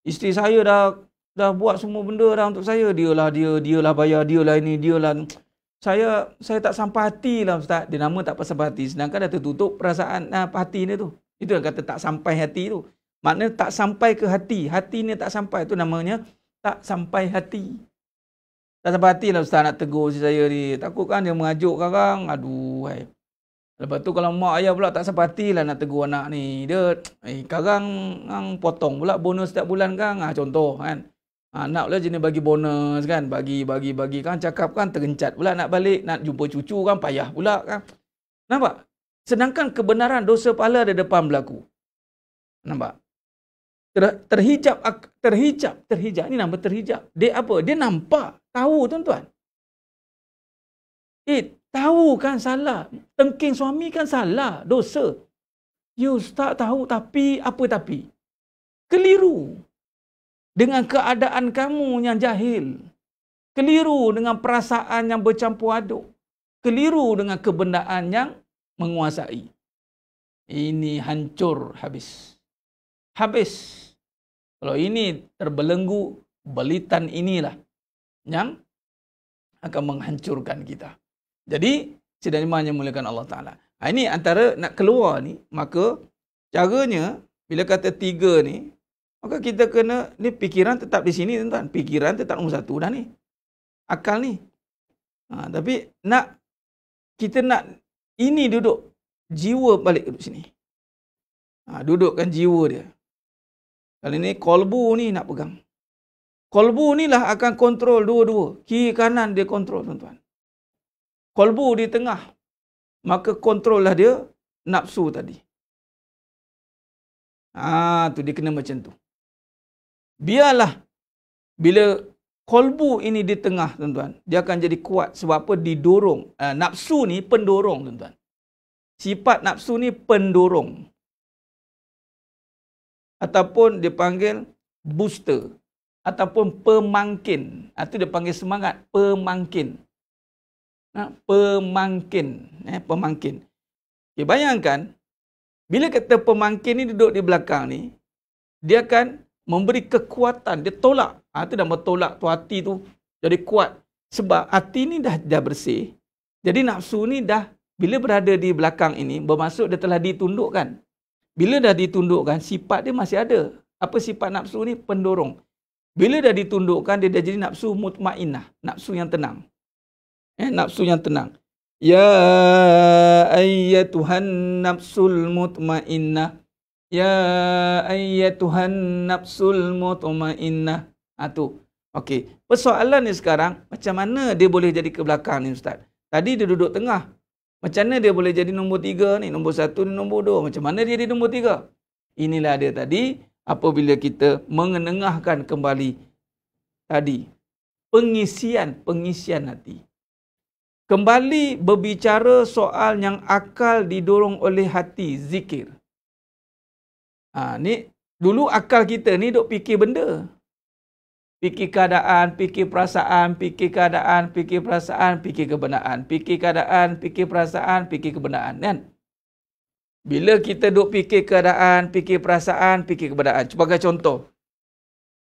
Isteri saya dah dah buat semua benda dah untuk saya. Dia lah dia. Dia lah bayar. Dia lah ini. Dia lah. Saya saya tak sampai hati lah Ustaz. Dia nama tak sampai hati. Sedangkan dah tertutup perasaan ah, hati dia tu. Itu yang kata tak sampai hati tu. Maknanya tak sampai ke hati. Hati ni tak sampai. Itu namanya tak sampai hati. Tak sampai hati lah Ustaz nak tegur si saya ni. Takut kan dia mengajuk sekarang. Aduh. Hai. Lepas tu kalau mak ayah pula tak sempati lah nak tegur anak ni. Dia eh, sekarang ang, potong pula bonus setiap bulan kan. Ah, contoh kan. Anak ah, pula jenis bagi bonus kan. Bagi, bagi, bagi kan. Cakap kan terencat pula nak balik. Nak jumpa cucu kan payah pula kan. Nampak? Sedangkan kebenaran dosa pahala ada depan berlaku. Nampak? Ter, terhijab, terhijab, terhijab. Ini nama terhijab. Dia apa? Dia nampak. Tahu tuan-tuan. It Tahu kan salah. Tengking suami kan salah. Dosa. You tak tahu tapi apa tapi. Keliru. Dengan keadaan kamu yang jahil. Keliru dengan perasaan yang bercampur aduk. Keliru dengan kebendaan yang menguasai. Ini hancur habis. Habis. Kalau ini terbelenggu, belitan inilah yang akan menghancurkan kita. Jadi sidang imam yang memulakan Allah Ta'ala. Ha, ini antara nak keluar ni, maka caranya bila kata tiga ni, maka kita kena, ni pikiran tetap di sini tuan-tuan. Fikiran tetap nombor satu dah ni. Akal ni. Ha, tapi nak, kita nak ini duduk, jiwa balik duduk sini. Ha, dudukkan jiwa dia. Kali ni kolbu ni nak pegang. Kolbu ni lah akan kontrol dua-dua. Kiri kanan dia kontrol tuan-tuan kolbu di tengah maka kontrollah dia nafsu tadi ah ha, tu dia kena macam tu biarlah bila kolbu ini di tengah tuan-tuan dia akan jadi kuat sebab apa didorong eh, nafsu ni pendorong tuan-tuan sifat nafsu ni pendorong ataupun dipanggil booster ataupun pemangkin atau ha, dia panggil semangat pemangkin ha, pemangkin eh pemangkin okay, bayangkan bila kata pemangkin ni duduk di belakang ni dia akan memberi kekuatan dia tolak ha, itu dah bertolak tu hati tu jadi kuat sebab hati ni dah dah bersih jadi nafsu ni dah bila berada di belakang ini bermaksud dia telah ditundukkan bila dah ditundukkan sifat dia masih ada apa sifat nafsu ni pendorong bila dah ditundukkan dia dah jadi nafsu mutmainah nafsu yang tenang eh, nafsu yang tenang ya ayat ayyatuhan nafsul mutmainnah ya ayat ayyatuhan nafsul mutmainnah atu ha, ah, okey persoalan ni sekarang macam mana dia boleh jadi ke belakang ni ustaz tadi dia duduk tengah macam mana dia boleh jadi nombor tiga ni nombor satu ni nombor dua macam mana dia jadi nombor tiga inilah dia tadi apabila kita mengenengahkan kembali tadi pengisian pengisian hati Kembali berbicara soal yang akal didorong oleh hati, zikir. Ha, ni, dulu akal kita ni duk fikir benda. Fikir keadaan, fikir perasaan, fikir keadaan, fikir perasaan, fikir kebenaran. Fikir keadaan, fikir perasaan, fikir kebenaran. Kan? Bila kita duk fikir keadaan, fikir perasaan, fikir kebenaran. Sebagai contoh.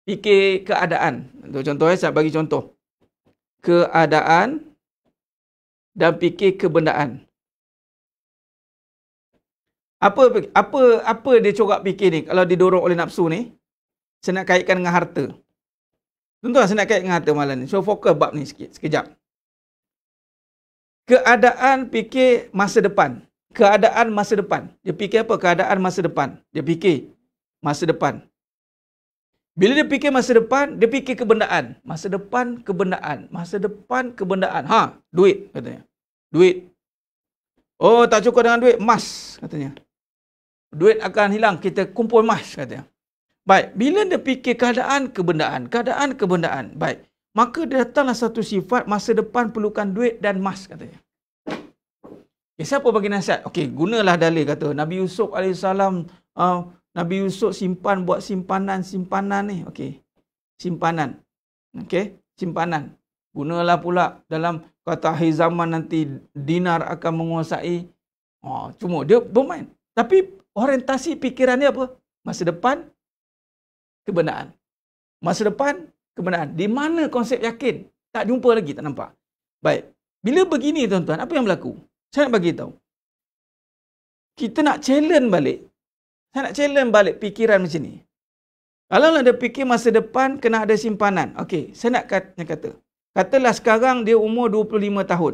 Fikir keadaan. Contoh eh, saya bagi contoh. Keadaan dan fikir kebendaan. Apa apa apa dia corak fikir ni kalau didorong oleh nafsu ni? Saya nak kaitkan dengan harta. Tentu saya nak kait dengan harta malam ni. So fokus bab ni sikit, sekejap. Keadaan fikir masa depan. Keadaan masa depan. Dia fikir apa? Keadaan masa depan. Dia fikir masa depan. Bila dia fikir masa depan, dia fikir kebendaan. Masa depan, kebendaan. Masa depan, kebendaan. Ha, duit katanya. Duit. Oh, tak cukup dengan duit. Emas katanya. Duit akan hilang. Kita kumpul emas katanya. Baik. Bila dia fikir keadaan, kebendaan. Keadaan, kebendaan. Baik. Maka datanglah satu sifat masa depan perlukan duit dan emas katanya. Okay, eh, siapa bagi nasihat? Okey, gunalah dalil kata Nabi Yusuf AS uh, Nabi Yusuf simpan buat simpanan-simpanan ni. Okey. Simpanan. Okey. Simpanan. Gunalah pula dalam kata akhir zaman nanti dinar akan menguasai. Oh, cuma dia bermain. Tapi orientasi fikirannya apa? Masa depan, kebenaran. Masa depan, kebenaran. Di mana konsep yakin? Tak jumpa lagi, tak nampak. Baik. Bila begini tuan-tuan, apa yang berlaku? Saya nak bagi tahu. Kita nak challenge balik saya nak challenge balik fikiran macam ni. Kalau ada fikir masa depan, kena ada simpanan. Okey, saya nak kata, kata. Katalah sekarang dia umur 25 tahun.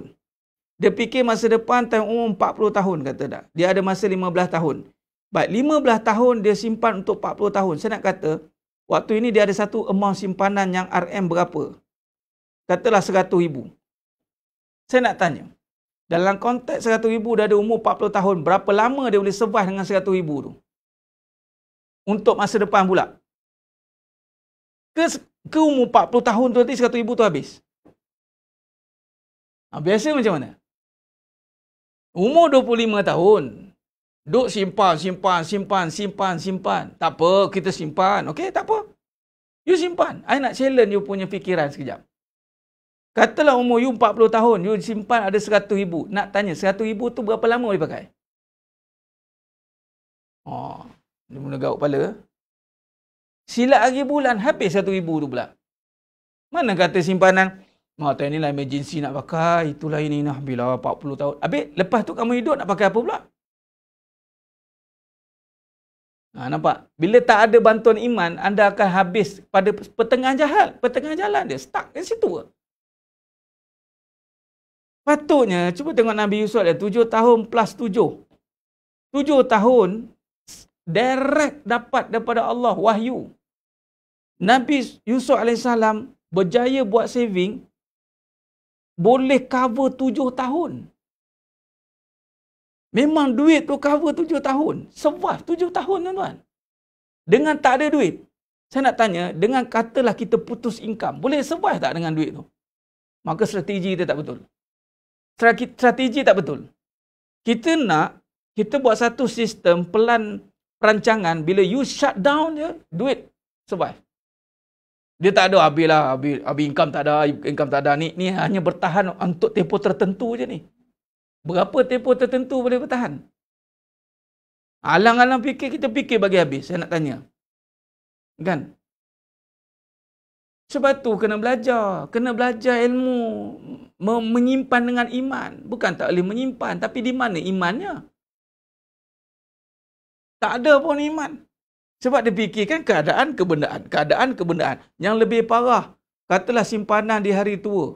Dia fikir masa depan time umur 40 tahun, kata tak. Dia ada masa 15 tahun. Baik, 15 tahun dia simpan untuk 40 tahun. Saya nak kata, waktu ini dia ada satu amount simpanan yang RM berapa? Katalah 100,000. Saya nak tanya. Dalam konteks 100,000 dah ada umur 40 tahun, berapa lama dia boleh survive dengan 100,000 tu? untuk masa depan pula. Ke, ke umur 40 tahun tu nanti 100 ribu tu habis. Ha, biasa macam mana? Umur 25 tahun, duk simpan, simpan, simpan, simpan, simpan. Tak apa, kita simpan. Okey, tak apa. You simpan. I nak challenge you punya fikiran sekejap. Katalah umur you 40 tahun, you simpan ada 100 ribu. Nak tanya, 100 ribu tu berapa lama boleh pakai? Oh. Dia mula gauk kepala. Silap hari bulan, habis satu ribu tu pula. Mana kata simpanan, mata inilah emergency nak pakai, itulah ini, nah bila 40 tahun. Habis, lepas tu kamu hidup nak pakai apa pula? Ha, nampak? Bila tak ada bantuan iman, anda akan habis pada pertengahan jahat. Pertengahan jalan dia, stuck di situ. Patutnya, cuba tengok Nabi Yusuf dia, 7 tahun plus 7. 7 tahun direct dapat daripada Allah wahyu. Nabi Yusuf AS berjaya buat saving boleh cover tujuh tahun. Memang duit tu cover tujuh tahun. Sebab tujuh tahun tuan-tuan. Dengan tak ada duit. Saya nak tanya, dengan katalah kita putus income, boleh survive tak dengan duit tu? Maka strategi kita tak betul. Strategi tak betul. Kita nak, kita buat satu sistem pelan Perancangan bila you shut down dia duit survive dia tak ada habis lah habis, habis income tak ada income tak ada ni ni hanya bertahan untuk tempoh tertentu je ni berapa tempoh tertentu boleh bertahan alang-alang fikir kita fikir bagi habis saya nak tanya kan sebab tu kena belajar kena belajar ilmu menyimpan dengan iman bukan tak boleh menyimpan tapi di mana imannya tak ada pun iman. Sebab dia fikirkan keadaan kebendaan. Keadaan kebendaan. Yang lebih parah. Katalah simpanan di hari tua.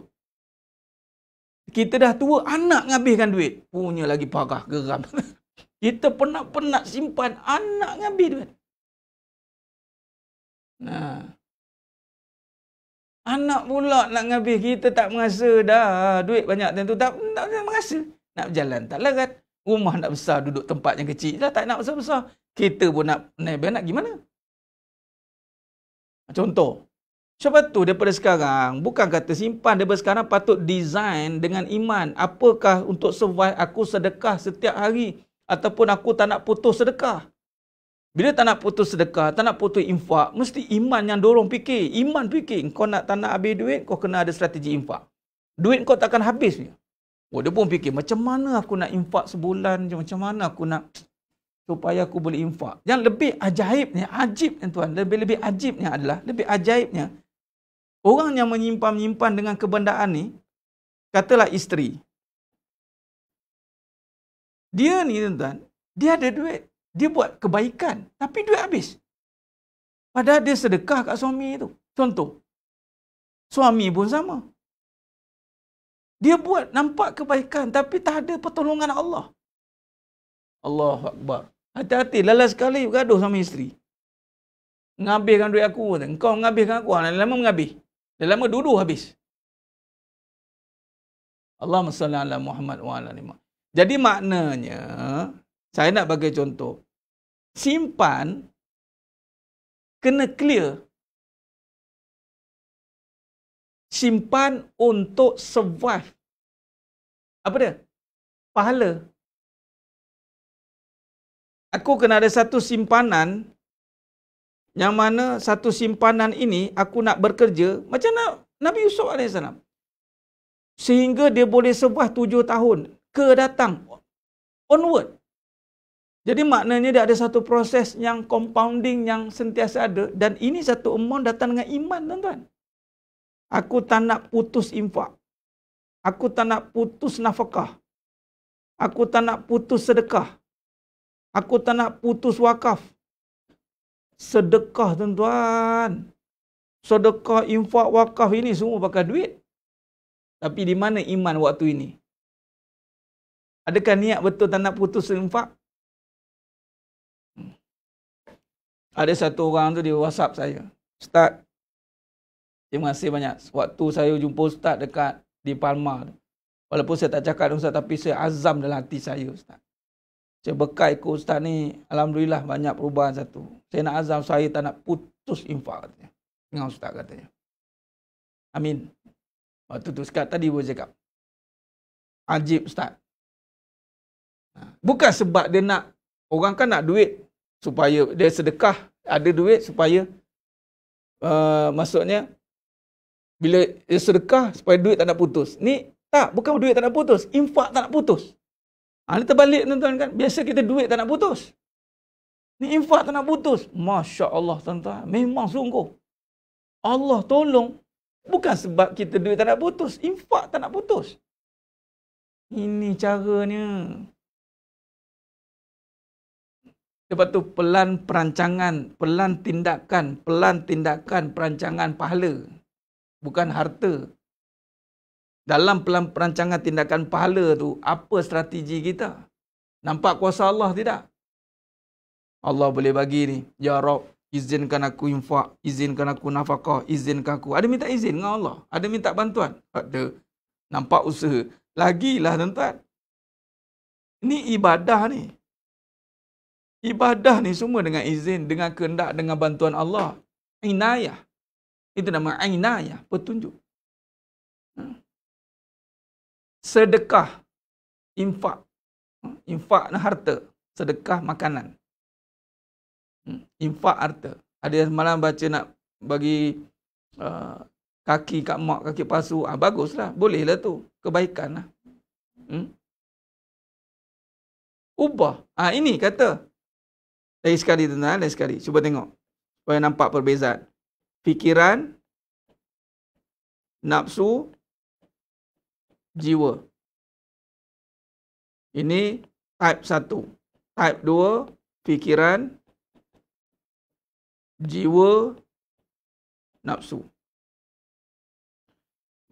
Kita dah tua, anak ngabihkan duit. Punya lagi parah, geram. (laughs) Kita penat-penat simpan, anak ngabih duit. Nah. Anak pula nak ngabih, kita tak merasa dah duit banyak tentu. Tak, tak, tak merasa. Nak berjalan, tak larat. Rumah nak besar, duduk tempat yang kecil. Dah tak nak besar-besar. Kereta pun nak naik banyak gimana? Contoh. Siapa tu daripada sekarang? Bukan kata simpan daripada sekarang patut design dengan iman. Apakah untuk survive aku sedekah setiap hari? Ataupun aku tak nak putus sedekah? Bila tak nak putus sedekah, tak nak putus infak, mesti iman yang dorong fikir. Iman fikir. Kau nak tak nak habis duit, kau kena ada strategi infak. Duit kau takkan habis. Oh, dia pun fikir, macam mana aku nak infak sebulan je? Macam mana aku nak supaya aku boleh infak? Yang lebih ajaibnya, ajibnya tuan, lebih-lebih ajibnya adalah, lebih ajaibnya, orang yang menyimpan-menyimpan dengan kebendaan ni, katalah isteri. Dia ni tuan, dia ada duit. Dia buat kebaikan. Tapi duit habis. Padahal dia sedekah kat suami tu. Contoh. Suami pun sama. Dia buat nampak kebaikan tapi tak ada pertolongan Allah. Allahu akbar. Hati-hati lala sekali bergaduh sama isteri. Ngabihkan duit aku. Engkau ngabihkan aku. Lama-lama mengabih. Lama-lama duduk habis. Allah masalah ala Muhammad wa ala lima. Jadi maknanya, saya nak bagi contoh. Simpan, kena clear simpan untuk survive. Apa dia? Pahala. Aku kena ada satu simpanan yang mana satu simpanan ini aku nak bekerja macam nak Nabi Yusuf AS. Sehingga dia boleh sebuah tujuh tahun ke datang. Onward. Jadi maknanya dia ada satu proses yang compounding yang sentiasa ada. Dan ini satu amount datang dengan iman tuan-tuan. Aku tak nak putus infak. Aku tak nak putus nafkah. Aku tak nak putus sedekah. Aku tak nak putus wakaf. Sedekah tuan-tuan. Sedekah, infak, wakaf ini semua pakai duit. Tapi di mana iman waktu ini? Adakah niat betul tak nak putus infak? Hmm. Ada satu orang tu di WhatsApp saya. Ustaz, Terima kasih banyak. Waktu saya jumpa Ustaz dekat di Palma. Walaupun saya tak cakap Ustaz tapi saya azam dalam hati saya Ustaz. Saya bekal ikut Ustaz ni. Alhamdulillah banyak perubahan satu. Saya nak azam saya tak nak putus infak katanya. Dengan Ustaz katanya. Amin. Waktu tu sekat tadi pun cakap. Ajib Ustaz. Ha. Bukan sebab dia nak. Orang kan nak duit. Supaya dia sedekah. Ada duit supaya. Uh, maksudnya bila dia sedekah supaya duit tak nak putus. Ni tak, bukan duit tak nak putus, infak tak nak putus. Ha, ini terbalik tuan-tuan kan. Biasa kita duit tak nak putus. Ni infak tak nak putus. Masya Allah tuan-tuan. Memang sungguh. Allah tolong. Bukan sebab kita duit tak nak putus. Infak tak nak putus. Ini caranya. Lepas tu pelan perancangan, pelan tindakan, pelan tindakan perancangan pahala bukan harta. Dalam pelan perancangan tindakan pahala tu, apa strategi kita? Nampak kuasa Allah tidak? Allah boleh bagi ni. Ya Rab, izinkan aku infak, izinkan aku nafkah, izinkan aku. Ada minta izin dengan Allah? Ada minta bantuan? Ada. Nampak usaha. Lagilah tuan-tuan. Ni ibadah ni. Ibadah ni semua dengan izin, dengan kehendak, dengan bantuan Allah. Inayah. Itu nama inayah, petunjuk. Ha. Sedekah, infak. Ha. Infak harta, sedekah makanan. Ha. Infak harta. Ada yang malam baca nak bagi uh, kaki kat mak, kaki pasu Ah, baguslah, bolehlah tu. Kebaikan lah. Hmm? Ubah. Ah, ini kata. Lagi sekali tu tuan lagi sekali. Cuba tengok. boleh nampak perbezaan fikiran, nafsu, jiwa. Ini type satu, Type dua, fikiran, jiwa, nafsu.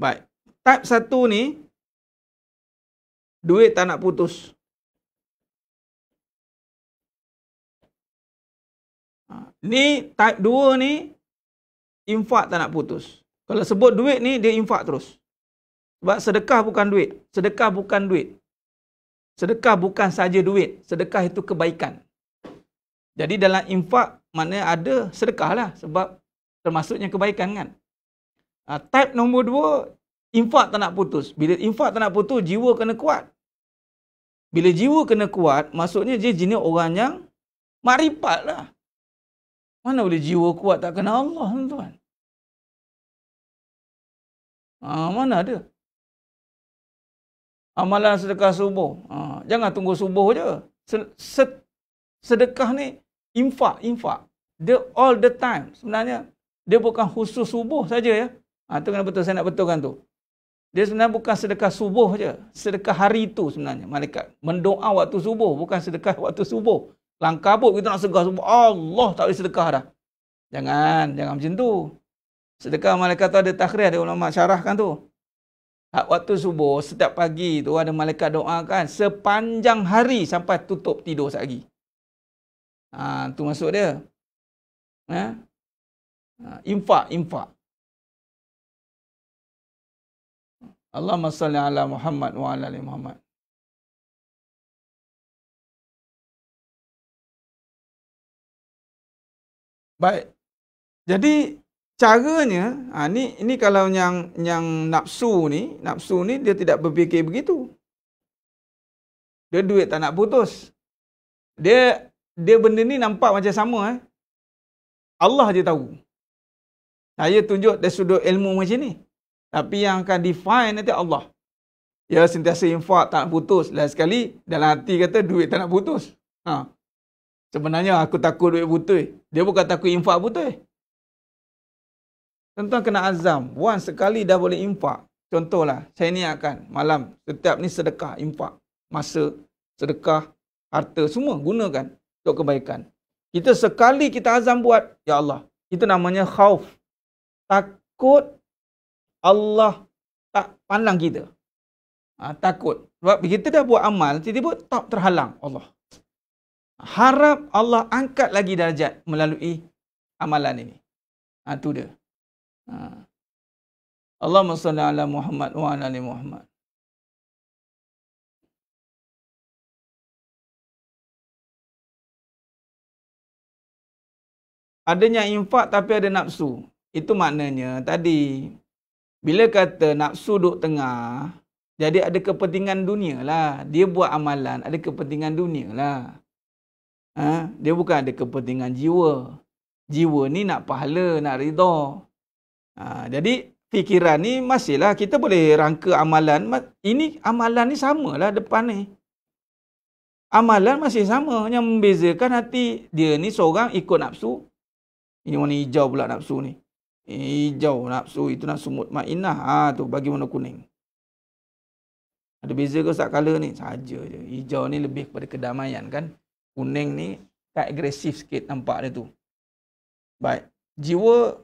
Baik. Type satu ni, duit tak nak putus. Ha, ni type dua ni, infak tak nak putus. Kalau sebut duit ni, dia infak terus. Sebab sedekah bukan duit. Sedekah bukan duit. Sedekah bukan saja duit. Sedekah itu kebaikan. Jadi dalam infak, mana ada sedekah lah. Sebab termasuknya kebaikan kan. Uh, type nombor dua, infak tak nak putus. Bila infak tak nak putus, jiwa kena kuat. Bila jiwa kena kuat, maksudnya dia jenis orang yang maripat lah. Mana boleh jiwa kuat tak kenal Allah tuan-tuan? Ha, mana ada? Amalan sedekah subuh. Ha, jangan tunggu subuh je. Sedekah ni infak, infak. Dia all the time sebenarnya. Dia bukan khusus subuh saja ya. Ha, tu kena betul, saya nak betulkan tu. Dia sebenarnya bukan sedekah subuh je. Sedekah hari itu sebenarnya. Malaikat mendoa waktu subuh. Bukan sedekah waktu subuh. Langkabut kita nak sedekah semua. Allah tak boleh sedekah dah. Jangan. Jangan macam tu. Sedekah malaikat tu ada takhrir. Ada ulama syarahkan tu. Ha, waktu subuh, setiap pagi tu ada malaikat doakan sepanjang hari sampai tutup tidur sehari. Ha, tu masuk dia. Ha? Ha, infak, infak. Allahumma salli ala Muhammad wa ala ali Muhammad. Baik. Jadi caranya, ha, ni ini kalau yang yang nafsu ni, nafsu ni dia tidak berfikir begitu. Dia duit tak nak putus. Dia dia benda ni nampak macam sama eh. Allah je tahu. Saya tunjuk dari sudut ilmu macam ni. Tapi yang akan define nanti Allah. Ya sentiasa infak tak nak putus. Lain sekali dalam hati kata duit tak nak putus. Ha. Sebenarnya aku takut duit putus. Dia bukan takut infak butuh. Tentang kena azam. Wan sekali dah boleh infak. Contohlah, saya ni akan malam setiap ni sedekah infak. Masa, sedekah, harta semua gunakan untuk kebaikan. Kita sekali kita azam buat, ya Allah. Itu namanya khauf. Takut Allah tak pandang kita. Ha, takut. Sebab kita dah buat amal, tiba-tiba tak terhalang Allah harap Allah angkat lagi darjat melalui amalan ini. Ha, itu dia. Ha. Allahumma salli ala Muhammad wa ala ali Muhammad. Adanya infak tapi ada nafsu. Itu maknanya tadi bila kata nafsu duduk tengah, jadi ada kepentingan dunia lah. Dia buat amalan, ada kepentingan dunia lah. Ha? Dia bukan ada kepentingan jiwa. Jiwa ni nak pahala, nak rida. Ha, jadi fikiran ni masihlah kita boleh rangka amalan. Ini amalan ni samalah depan ni. Amalan masih sama. Yang membezakan hati dia ni seorang ikut nafsu. Ini warna hijau pula nafsu ni. Eh, hijau nafsu itu nak sumut ma'inah. Ha, tu bagi warna kuning. Ada beza ke Ustaz Color ni? Saja je. Hijau ni lebih kepada kedamaian kan kuning ni tak agresif sikit nampak dia tu. Baik. Jiwa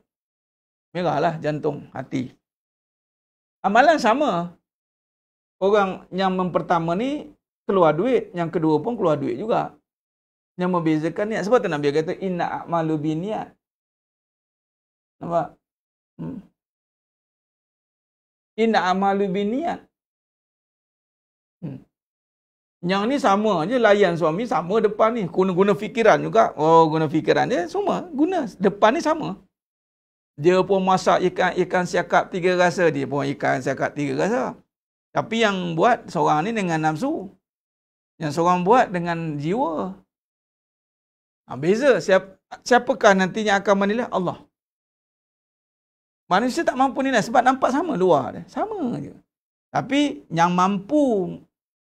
merah lah jantung hati. Amalan sama. Orang yang pertama ni keluar duit. Yang kedua pun keluar duit juga. Yang membezakan niat. Sebab tu Nabi kata inna a'malu bi niat. Nampak? Hmm. Inna a'malu bi niat. Yang ni sama je layan suami sama depan ni guna-guna fikiran juga. Oh guna fikiran dia semua guna depan ni sama. Dia pun masak ikan ikan siakap tiga rasa dia pun ikan siakap tiga rasa. Tapi yang buat seorang ni dengan nafsu. Yang seorang buat dengan jiwa. Ha, beza siap siapakah nantinya akan menilai Allah. Manusia tak mampu nilai sebab nampak sama luar dia. Sama je. Tapi yang mampu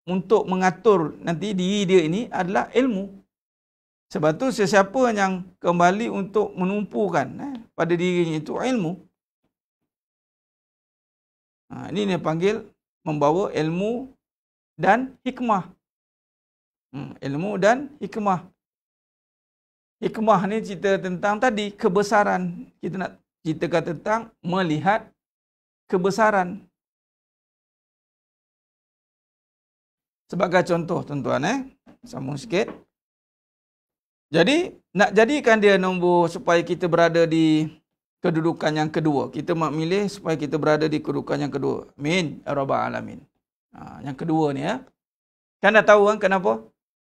untuk mengatur nanti diri dia ini adalah ilmu. Sebab tu sesiapa yang kembali untuk menumpukan eh, pada dirinya itu ilmu. Ha, ini dia panggil membawa ilmu dan hikmah. Hmm, ilmu dan hikmah. Hikmah ni cerita tentang tadi kebesaran. Kita nak ceritakan tentang melihat kebesaran. Sebagai contoh tuan-tuan eh. Sambung sikit. Jadi nak jadikan dia nombor supaya kita berada di kedudukan yang kedua. Kita milih supaya kita berada di kedudukan yang kedua. Min Arabah ya Alamin. Ha, yang kedua ni ya. Eh. Kan dah tahu kan kenapa?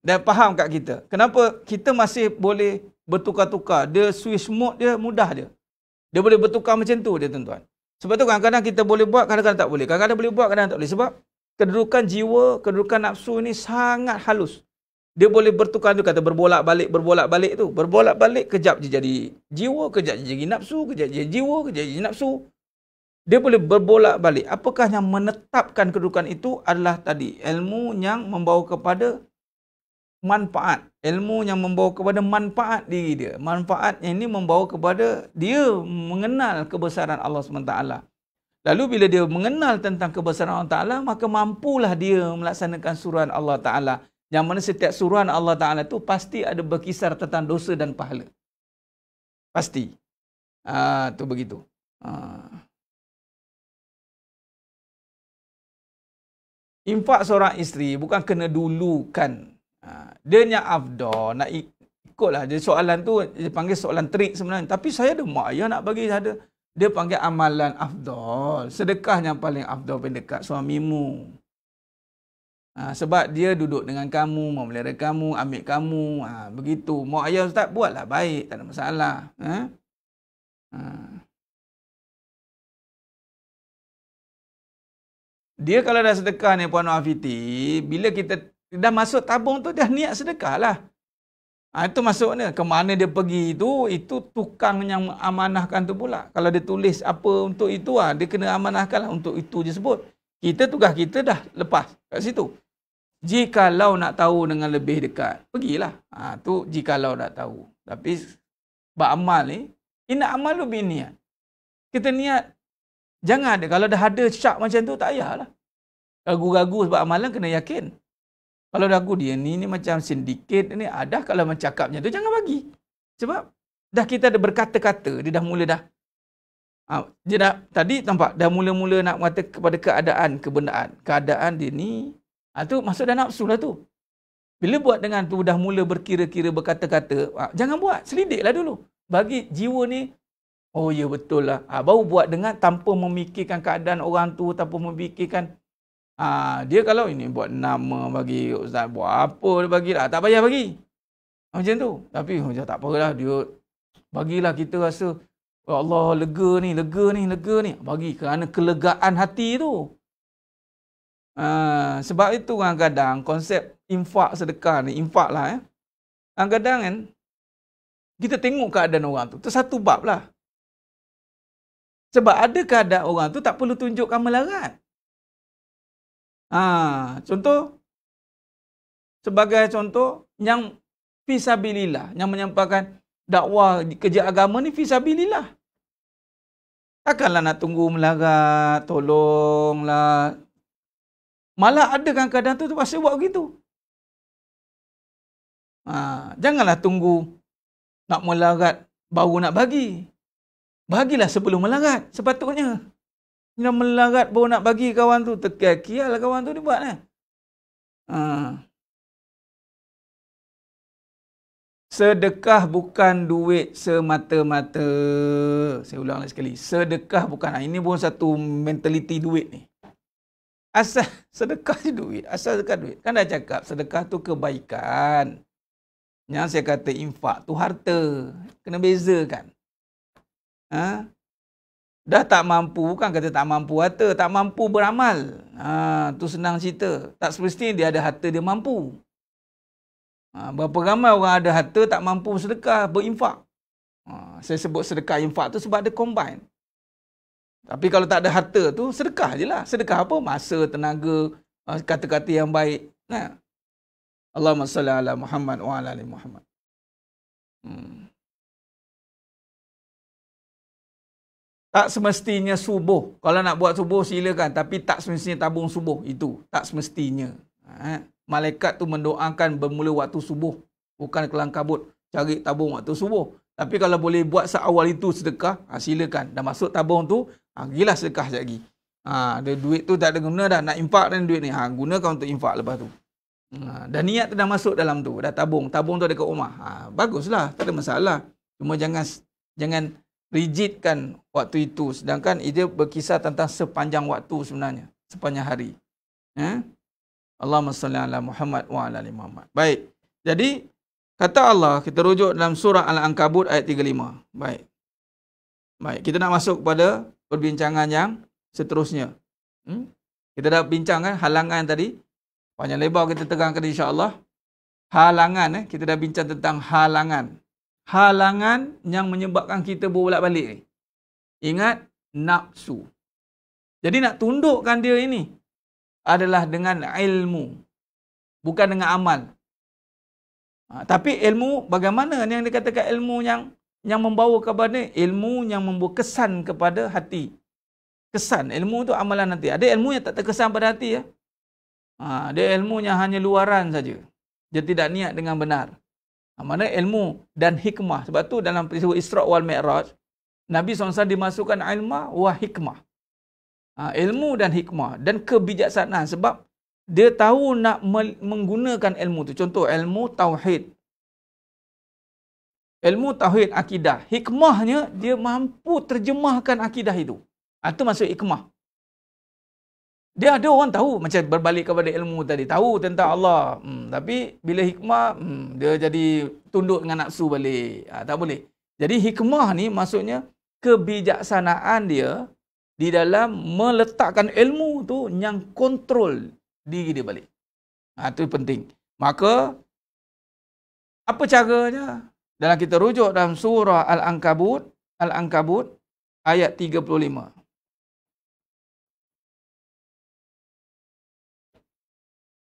Dah faham kat kita. Kenapa kita masih boleh bertukar-tukar. Dia switch mode dia mudah dia. Dia boleh bertukar macam tu dia tuan-tuan. Sebab tu kadang-kadang kita boleh buat, kadang-kadang tak boleh. Kadang-kadang boleh buat, kadang-kadang tak boleh. Sebab kedudukan jiwa, kedudukan nafsu ini sangat halus. Dia boleh bertukar tu kata berbolak balik, berbolak balik tu. Berbolak balik kejap je jadi jiwa, kejap je jadi nafsu, kejap je jadi jiwa, kejap je jadi nafsu. Dia boleh berbolak balik. Apakah yang menetapkan kedudukan itu adalah tadi ilmu yang membawa kepada manfaat. Ilmu yang membawa kepada manfaat diri dia. Manfaat yang ini membawa kepada dia mengenal kebesaran Allah SWT. Lalu bila dia mengenal tentang kebesaran Allah Ta'ala, maka mampulah dia melaksanakan suruhan Allah Ta'ala. Yang mana setiap suruhan Allah Ta'ala itu pasti ada berkisar tentang dosa dan pahala. Pasti. Ah, tu begitu. Ah. Infak seorang isteri bukan kena dulukan. Ah. Dia yang afdol, nak ikutlah. Jadi soalan tu dia panggil soalan trik sebenarnya. Tapi saya ada mak ayah nak bagi, ada... Dia panggil amalan afdol. Sedekah yang paling afdol paling dekat suamimu. Ha, sebab dia duduk dengan kamu, memelihara kamu, ambil kamu. Ha, begitu. Mau ayah ustaz, buatlah baik. Tak ada masalah. Ha? Ha. Dia kalau dah sedekah ni Puan Afiti, bila kita dah masuk tabung tu, dah niat sedekah lah. Ha, itu maksudnya ke mana dia pergi itu, itu tukang yang amanahkan tu pula. Kalau dia tulis apa untuk itu, ha, dia kena amanahkan lah untuk itu je sebut. Kita tugas kita dah lepas kat situ. Jikalau nak tahu dengan lebih dekat, pergilah. Ha, tu jikalau nak tahu. Tapi beramal ni, amal amalu niat Kita niat, jangan ada. Kalau dah ada syak macam tu, tak payahlah. Ragu-ragu sebab amalan kena yakin. Kalau lagu dia ni, ni macam sindiket ni, ada kalau macam tu, jangan bagi. Sebab dah kita ada berkata-kata, dia dah mula dah. Ha, dia dah, tadi tampak dah mula-mula nak mengata kepada keadaan, kebendaan. Keadaan dia ni, ha, tu maksud dah nafsu lah tu. Bila buat dengan tu, dah mula berkira-kira, berkata-kata, ha, jangan buat, selidik lah dulu. Bagi jiwa ni, oh ya betul lah. Ha, baru buat dengan tanpa memikirkan keadaan orang tu, tanpa memikirkan Ha, dia kalau ini buat nama bagi ustaz buat apa dia bagilah tak payah bagi. Macam tu. Tapi macam oh, tak apalah dia bagilah kita rasa ya Allah lega ni, lega ni, lega ni. Bagi kerana kelegaan hati tu. Ha, sebab itu kadang-kadang konsep infak sedekah ni, infak lah eh. Kadang-kadang kan kita tengok keadaan orang tu. Itu satu bab lah. Sebab ada keadaan orang tu tak perlu tunjukkan melarat. Ah contoh, sebagai contoh, yang fisabilillah, yang menyampaikan dakwah kerja agama ni fisabilillah. Takkanlah nak tunggu melarat, tolonglah. Malah ada kan keadaan tu terpaksa buat begitu. Ha, janganlah tunggu nak melarat baru nak bagi. Bagilah sebelum melarat sepatutnya. Dia melarat baru nak bagi kawan tu. Tekal-kial lah kawan tu ni buat. Eh? Ha. Sedekah bukan duit semata-mata. Saya ulang lagi sekali. Sedekah bukan. Ha, ini pun satu mentaliti duit ni. Asal (laughs) sedekah tu duit. Asal sedekah duit. Kan dah cakap sedekah tu kebaikan. Yang saya kata infak tu harta. Kena bezakan. Haa? Dah tak mampu, bukan kata tak mampu harta, tak mampu beramal. Ha, tu senang cerita. Tak semestinya dia ada harta, dia mampu. Ha, berapa ramai orang ada harta, tak mampu sedekah, berinfak. Ha, saya sebut sedekah infak tu sebab ada combine. Tapi kalau tak ada harta tu, sedekah je lah. Sedekah apa? Masa, tenaga, ha, kata-kata yang baik. Ha. Allahumma salli ala Muhammad wa ala ali Muhammad. Hmm. Tak semestinya subuh. Kalau nak buat subuh silakan. Tapi tak semestinya tabung subuh. Itu tak semestinya. Ha? Malaikat tu mendoakan bermula waktu subuh. Bukan kelang kabut. Cari tabung waktu subuh. Tapi kalau boleh buat seawal itu sedekah. Ha, silakan. Dah masuk tabung tu. Ha, gilah sedekah sekejap lagi. Ha, ada duit tu tak ada guna dah. Nak infak dan duit ni. Ha, gunakan untuk infak lepas tu. Ha, dan niat tu dah masuk dalam tu. Dah tabung. Tabung tu ada kat rumah. Ha, baguslah. Tak ada masalah. Cuma jangan jangan... Rigid kan waktu itu sedangkan ia berkisar tentang sepanjang waktu sebenarnya sepanjang hari ya Allahumma salli ala Muhammad wa ala ali Muhammad baik jadi kata Allah kita rujuk dalam surah al-ankabut ayat 35 baik baik kita nak masuk kepada perbincangan yang seterusnya hmm? kita dah bincang kan halangan tadi panjang lebar kita terangkan insya-Allah halangan eh kita dah bincang tentang halangan halangan yang menyebabkan kita berbolak-balik ni. Ingat nafsu. Jadi nak tundukkan dia ini adalah dengan ilmu. Bukan dengan amal. Ha, tapi ilmu bagaimana yang dikatakan ilmu yang yang membawa kepada ni? Ilmu yang membawa kesan kepada hati. Kesan. Ilmu itu amalan nanti. Ada ilmu yang tak terkesan pada hati ya. Ha, dia ilmu yang hanya luaran saja. Dia tidak niat dengan benar. Ha, mana ilmu dan hikmah. Sebab tu dalam peristiwa Isra wal Mi'raj, Nabi SAW dimasukkan ilmu wa hikmah. Ha, ilmu dan hikmah dan kebijaksanaan sebab dia tahu nak menggunakan ilmu tu. Contoh ilmu tauhid. Ilmu tauhid akidah. Hikmahnya dia mampu terjemahkan akidah itu. Itu ha, maksud hikmah. Dia ada orang tahu macam berbalik kepada ilmu tadi. Tahu tentang Allah. Hmm, tapi bila hikmah, hmm, dia jadi tunduk dengan nafsu balik. Ha, tak boleh. Jadi hikmah ni maksudnya kebijaksanaan dia di dalam meletakkan ilmu tu yang kontrol diri dia balik. Ha, itu penting. Maka, apa caranya? Dalam kita rujuk dalam surah Al-Ankabut, Al-Ankabut ayat 35.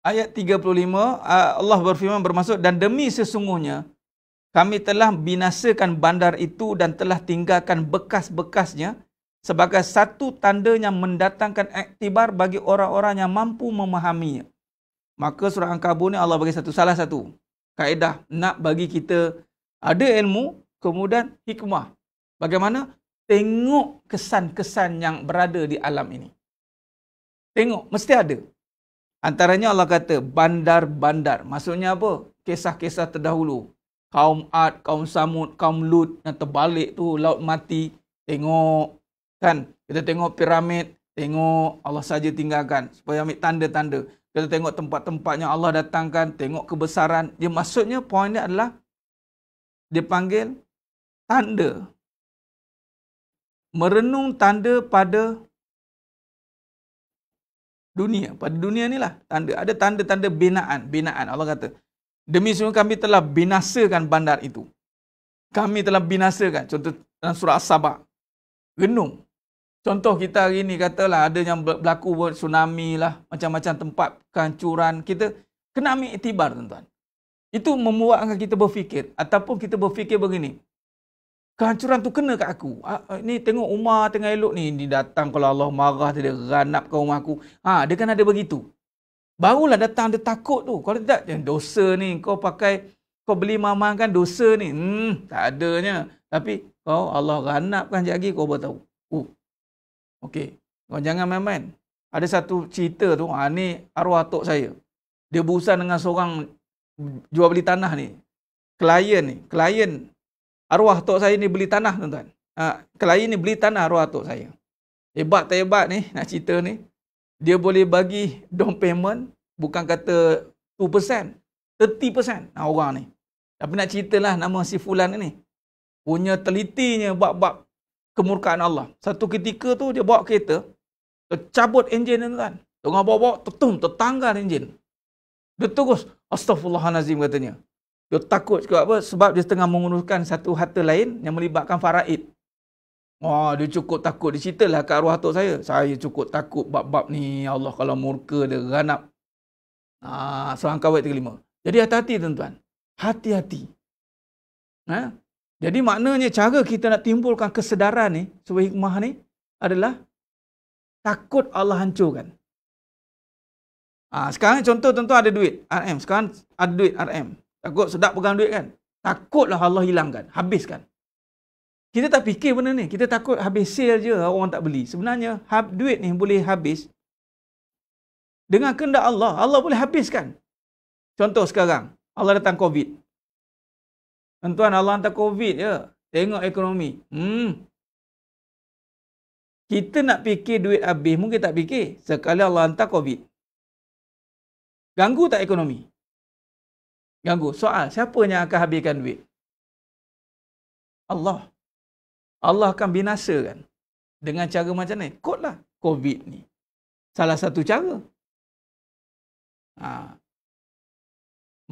Ayat 35 Allah berfirman bermaksud dan demi sesungguhnya kami telah binasakan bandar itu dan telah tinggalkan bekas-bekasnya sebagai satu tanda yang mendatangkan aktibar bagi orang-orang yang mampu memahaminya. Maka surah Al-Kabur ni Allah bagi satu salah satu kaedah nak bagi kita ada ilmu kemudian hikmah. Bagaimana tengok kesan-kesan yang berada di alam ini. Tengok mesti ada. Antaranya Allah kata bandar-bandar. Maksudnya apa? Kisah-kisah terdahulu. Kaum Ad, kaum Samud, kaum Lut yang terbalik tu laut mati. Tengok kan? Kita tengok piramid, tengok Allah saja tinggalkan supaya ambil tanda-tanda. Kita tengok tempat-tempat yang Allah datangkan, tengok kebesaran. Dia maksudnya poin dia adalah dipanggil tanda. Merenung tanda pada dunia. Pada dunia ni lah tanda. Ada tanda-tanda binaan. Binaan Allah kata. Demi semua kami telah binasakan bandar itu. Kami telah binasakan. Contoh dalam surah As-Sabah. Renung. Contoh kita hari ni katalah ada yang berlaku tsunami lah. Macam-macam tempat kancuran Kita kena ambil itibar tuan-tuan. Itu membuatkan kita berfikir. Ataupun kita berfikir begini kehancuran tu kena kat aku. Ah, ah, ni tengok Umar tengah elok ni, dia datang kalau Allah marah dia ranapkan rumah aku. Ha, dia kan ada begitu. Barulah datang dia takut tu. Kalau tidak, eh, dosa ni kau pakai, kau beli mamang kan dosa ni. Hmm, tak adanya. Tapi kau Allah ranapkan jagi kau baru tahu. Uh. Oh, okey. Kau jangan main-main. Ada satu cerita tu, ha, ni arwah atuk saya. Dia berusaha dengan seorang jual beli tanah ni. Klien ni, klien arwah tok saya ni beli tanah tuan-tuan. Ha, kelayi ni beli tanah arwah tok saya. Hebat tak hebat ni nak cerita ni. Dia boleh bagi down payment bukan kata 2%, 30% nah, orang ni. Tapi nak ceritalah nama si Fulan ni. Punya telitinya bab-bab kemurkaan Allah. Satu ketika tu dia bawa kereta, tercabut enjin tu kan. Tengah bawa-bawa, tertung, tertanggar enjin. Dia terus, astagfirullahalazim katanya. Dia takut juga apa? Sebab dia tengah menguruskan satu harta lain yang melibatkan faraid. Wah, dia cukup takut. Dia ceritalah kat arwah atuk saya. Saya cukup takut bab-bab ni. Allah kalau murka dia ganap. Ah, Surah Angkawai 35. Jadi hati-hati tuan-tuan. Hati-hati. Ha? Jadi maknanya cara kita nak timbulkan kesedaran ni, sebuah hikmah ni adalah takut Allah hancurkan. Ah, ha, sekarang contoh tuan-tuan ada duit RM. Sekarang ada duit RM. Takut sedap pegang duit kan? Takutlah Allah hilangkan. Habiskan. Kita tak fikir benda ni. Kita takut habis sale je orang tak beli. Sebenarnya hab, duit ni boleh habis dengan kendak Allah. Allah boleh habiskan. Contoh sekarang. Allah datang COVID. Tuan-tuan Allah hantar COVID je. Tengok ekonomi. Hmm. Kita nak fikir duit habis mungkin tak fikir. Sekali Allah hantar COVID. Ganggu tak ekonomi? Ganggu. Soal, siapa yang akan habiskan duit? Allah. Allah akan binasakan. Dengan cara macam ni. Kod lah COVID ni. Salah satu cara. Ha.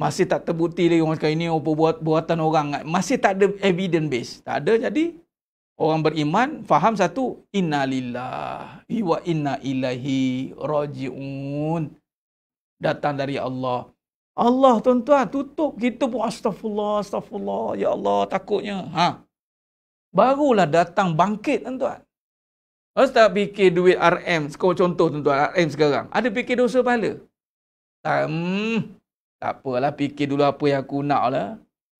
Masih tak terbukti lagi macam ini buat buatan orang. Masih tak ada evidence base. Tak ada jadi orang beriman faham satu Inna Lillah, wa inna Ilahi rajiun datang dari Allah. Allah tuan-tuan tutup kita pun astagfirullah astagfirullah ya Allah takutnya ha barulah datang bangkit tuan-tuan Ustaz fikir duit RM sekolah contoh tuan-tuan RM sekarang ada fikir dosa pahala tak, hmm, tak apalah fikir dulu apa yang aku nak lah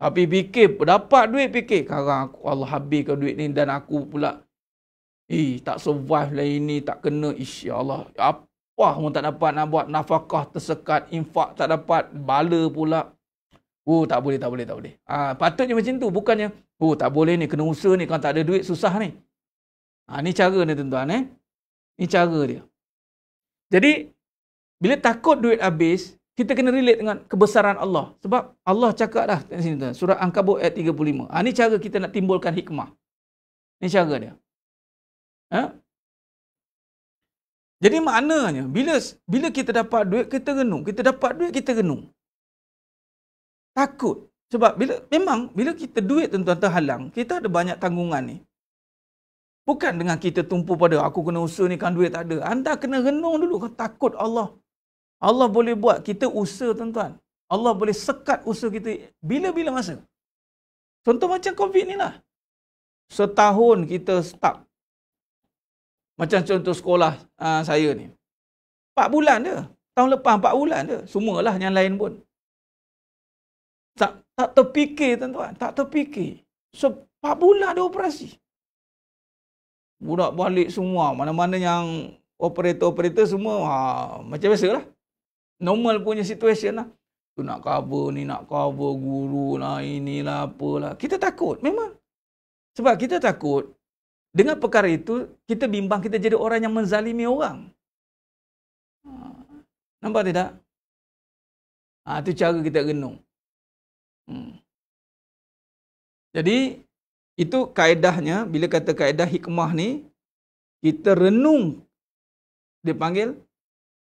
tapi fikir dapat duit fikir sekarang aku Allah habiskan duit ni dan aku pula Eh, tak survive lah ini, tak kena. Ish, ya Allah. Ya Wah, pun tak dapat nak buat nafkah tersekat, infak tak dapat, bala pula. Oh, tak boleh, tak boleh, tak boleh. Ah, ha, patutnya macam tu, bukannya oh, tak boleh ni kena usaha ni kalau tak ada duit susah ni. Ah, ha, ni cara ni tuan-tuan eh. Ni cara dia. Jadi bila takut duit habis, kita kena relate dengan kebesaran Allah. Sebab Allah cakap dah kat sini tuan, surah Ankabut ayat 35. Ah, ha, ni cara kita nak timbulkan hikmah. Ni cara dia. Ha? Jadi maknanya bila bila kita dapat duit kita renung, kita dapat duit kita renung. Takut sebab bila memang bila kita duit tuan-tuan terhalang, kita ada banyak tanggungan ni. Bukan dengan kita tumpu pada aku kena usaha ni kan duit tak ada. Anda kena renung dulu kau takut Allah. Allah boleh buat kita usaha tuan-tuan. Allah boleh sekat usaha kita bila-bila masa. Contoh macam COVID ni lah. Setahun kita stuck macam contoh sekolah uh, saya ni. 4 bulan dia. Tahun lepas 4 bulan dia. Semualah yang lain pun. Tak tak terfikir tuan-tuan. Tak terfikir. So, 4 bulan dia operasi. Budak balik semua. Mana-mana yang operator-operator semua. Ha, macam biasalah. Normal punya situation lah. Tu nak cover ni, nak cover guru lah, inilah apalah. Kita takut memang. Sebab kita takut dengan perkara itu, kita bimbang kita jadi orang yang menzalimi orang. Ha, nampak tidak? Ha, itu cara kita renung. Hmm. Jadi, itu kaedahnya. Bila kata kaedah hikmah ni, kita renung. Dia panggil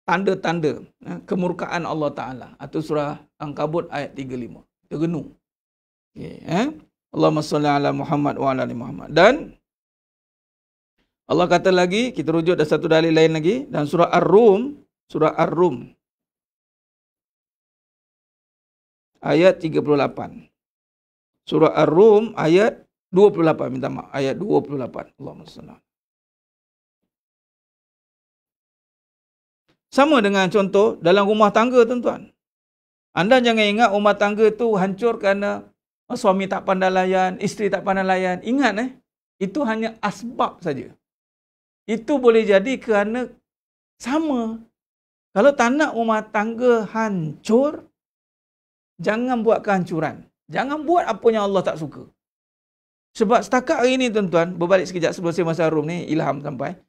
tanda-tanda ha, kemurkaan Allah Ta'ala. Atau surah Angkabut ayat 35. Kita renung. Okay, eh? Allahumma salli ala Muhammad wa ala Muhammad. Dan... Allah kata lagi, kita rujuk ada satu dalil lain lagi. Dan surah Ar-Rum, surah Ar-Rum. Ayat 38. Surah Ar-Rum, ayat 28. Minta maaf, ayat 28. Allah SWT. Sama dengan contoh dalam rumah tangga tuan-tuan. Anda jangan ingat rumah tangga tu hancur kerana oh, suami tak pandai layan, isteri tak pandai layan. Ingat eh, itu hanya asbab saja. Itu boleh jadi kerana sama. Kalau tak nak rumah tangga hancur, jangan buat kehancuran. Jangan buat apa yang Allah tak suka. Sebab setakat hari ini tuan-tuan, berbalik sekejap sebelum saya masa room ni, ilham sampai.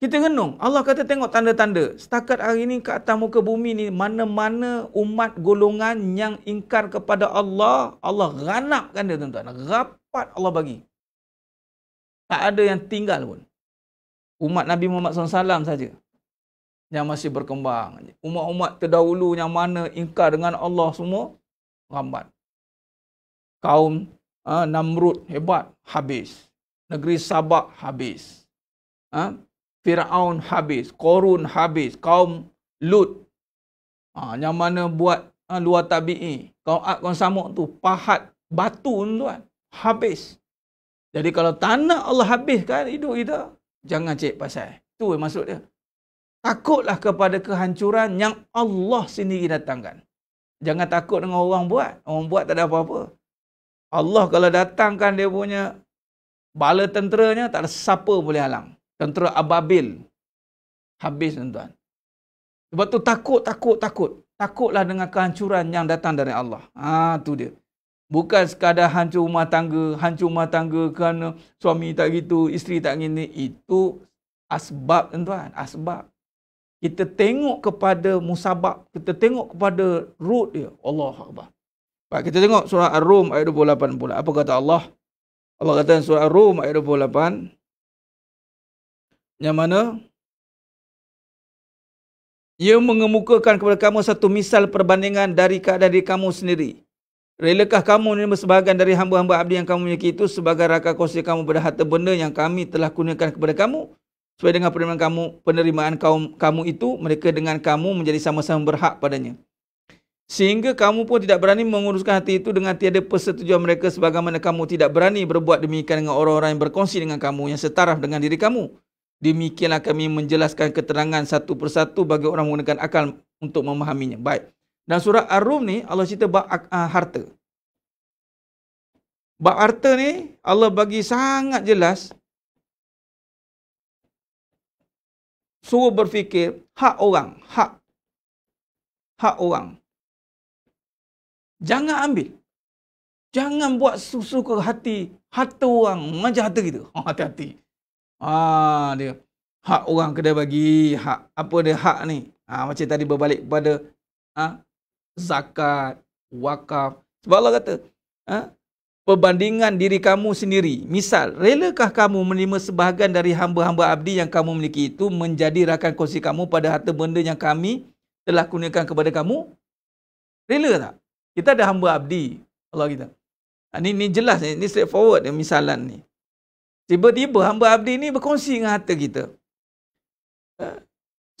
Kita renung. Allah kata tengok tanda-tanda. Setakat hari ini ke atas muka bumi ni, mana-mana umat golongan yang ingkar kepada Allah, Allah ranapkan dia tuan-tuan. Rapat Allah bagi. Tak ada yang tinggal pun umat Nabi Muhammad SAW saja yang masih berkembang. Umat-umat terdahulu yang mana ingkar dengan Allah semua, lambat. Kaum ha, Namrud hebat, habis. Negeri Sabak habis. Ha? Fir'aun habis. Korun habis. Kaum Lut. Ha, yang mana buat ha, luar tabi'i. Kaum Ad, kaum Samuk tu. Pahat batu tuan. Habis. Jadi kalau tanah Allah habiskan hidup kita, Jangan cek pasal. Itu maksud dia. Takutlah kepada kehancuran yang Allah sendiri datangkan. Jangan takut dengan orang buat. Orang buat tak ada apa-apa. Allah kalau datangkan dia punya bala tenteranya, tak ada siapa boleh halang. Tentera Ababil. Habis tuan-tuan. Sebab tu takut, takut, takut. Takutlah dengan kehancuran yang datang dari Allah. Ah ha, tu dia. Bukan sekadar hancur rumah tangga, hancur rumah tangga kerana suami tak gitu, isteri tak gini. Itu asbab tuan-tuan, asbab. Kita tengok kepada musabab, kita tengok kepada root dia. Allah Akbar. Baik, kita tengok surah Ar-Rum ayat 28 pula. Apa kata Allah? Allah kata surah Ar-Rum ayat 28. Yang mana? Ia mengemukakan kepada kamu satu misal perbandingan dari keadaan diri kamu sendiri. Relakah kamu menerima sebahagian dari hamba-hamba abdi yang kamu miliki itu sebagai raka kursi kamu pada harta benda yang kami telah kurniakan kepada kamu? supaya dengan penerimaan kamu, penerimaan kaum kamu itu, mereka dengan kamu menjadi sama-sama berhak padanya. Sehingga kamu pun tidak berani menguruskan hati itu dengan tiada persetujuan mereka sebagaimana kamu tidak berani berbuat demikian dengan orang-orang yang berkongsi dengan kamu yang setaraf dengan diri kamu. Demikianlah kami menjelaskan keterangan satu persatu bagi orang menggunakan akal untuk memahaminya. Baik. Dan surah Ar-Rum ni Allah cerita bab uh, harta. Bab harta ni Allah bagi sangat jelas suruh berfikir hak orang, hak hak orang. Jangan ambil. Jangan buat susu ke hati harta orang, macam harta kita. (laughs) Hati-hati. Ah dia hak orang kena bagi hak apa dia hak ni. Ah macam tadi berbalik pada ah zakat, wakaf. Sebab Allah kata, ha? perbandingan diri kamu sendiri. Misal, relakah kamu menerima sebahagian dari hamba-hamba abdi yang kamu miliki itu menjadi rakan kongsi kamu pada harta benda yang kami telah kuningkan kepada kamu? Rela tak? Kita ada hamba abdi, Allah kita. Ha, ni, ni jelas, ni, ni straightforward misalan ni. Tiba-tiba hamba abdi ni berkongsi dengan harta kita. Ha?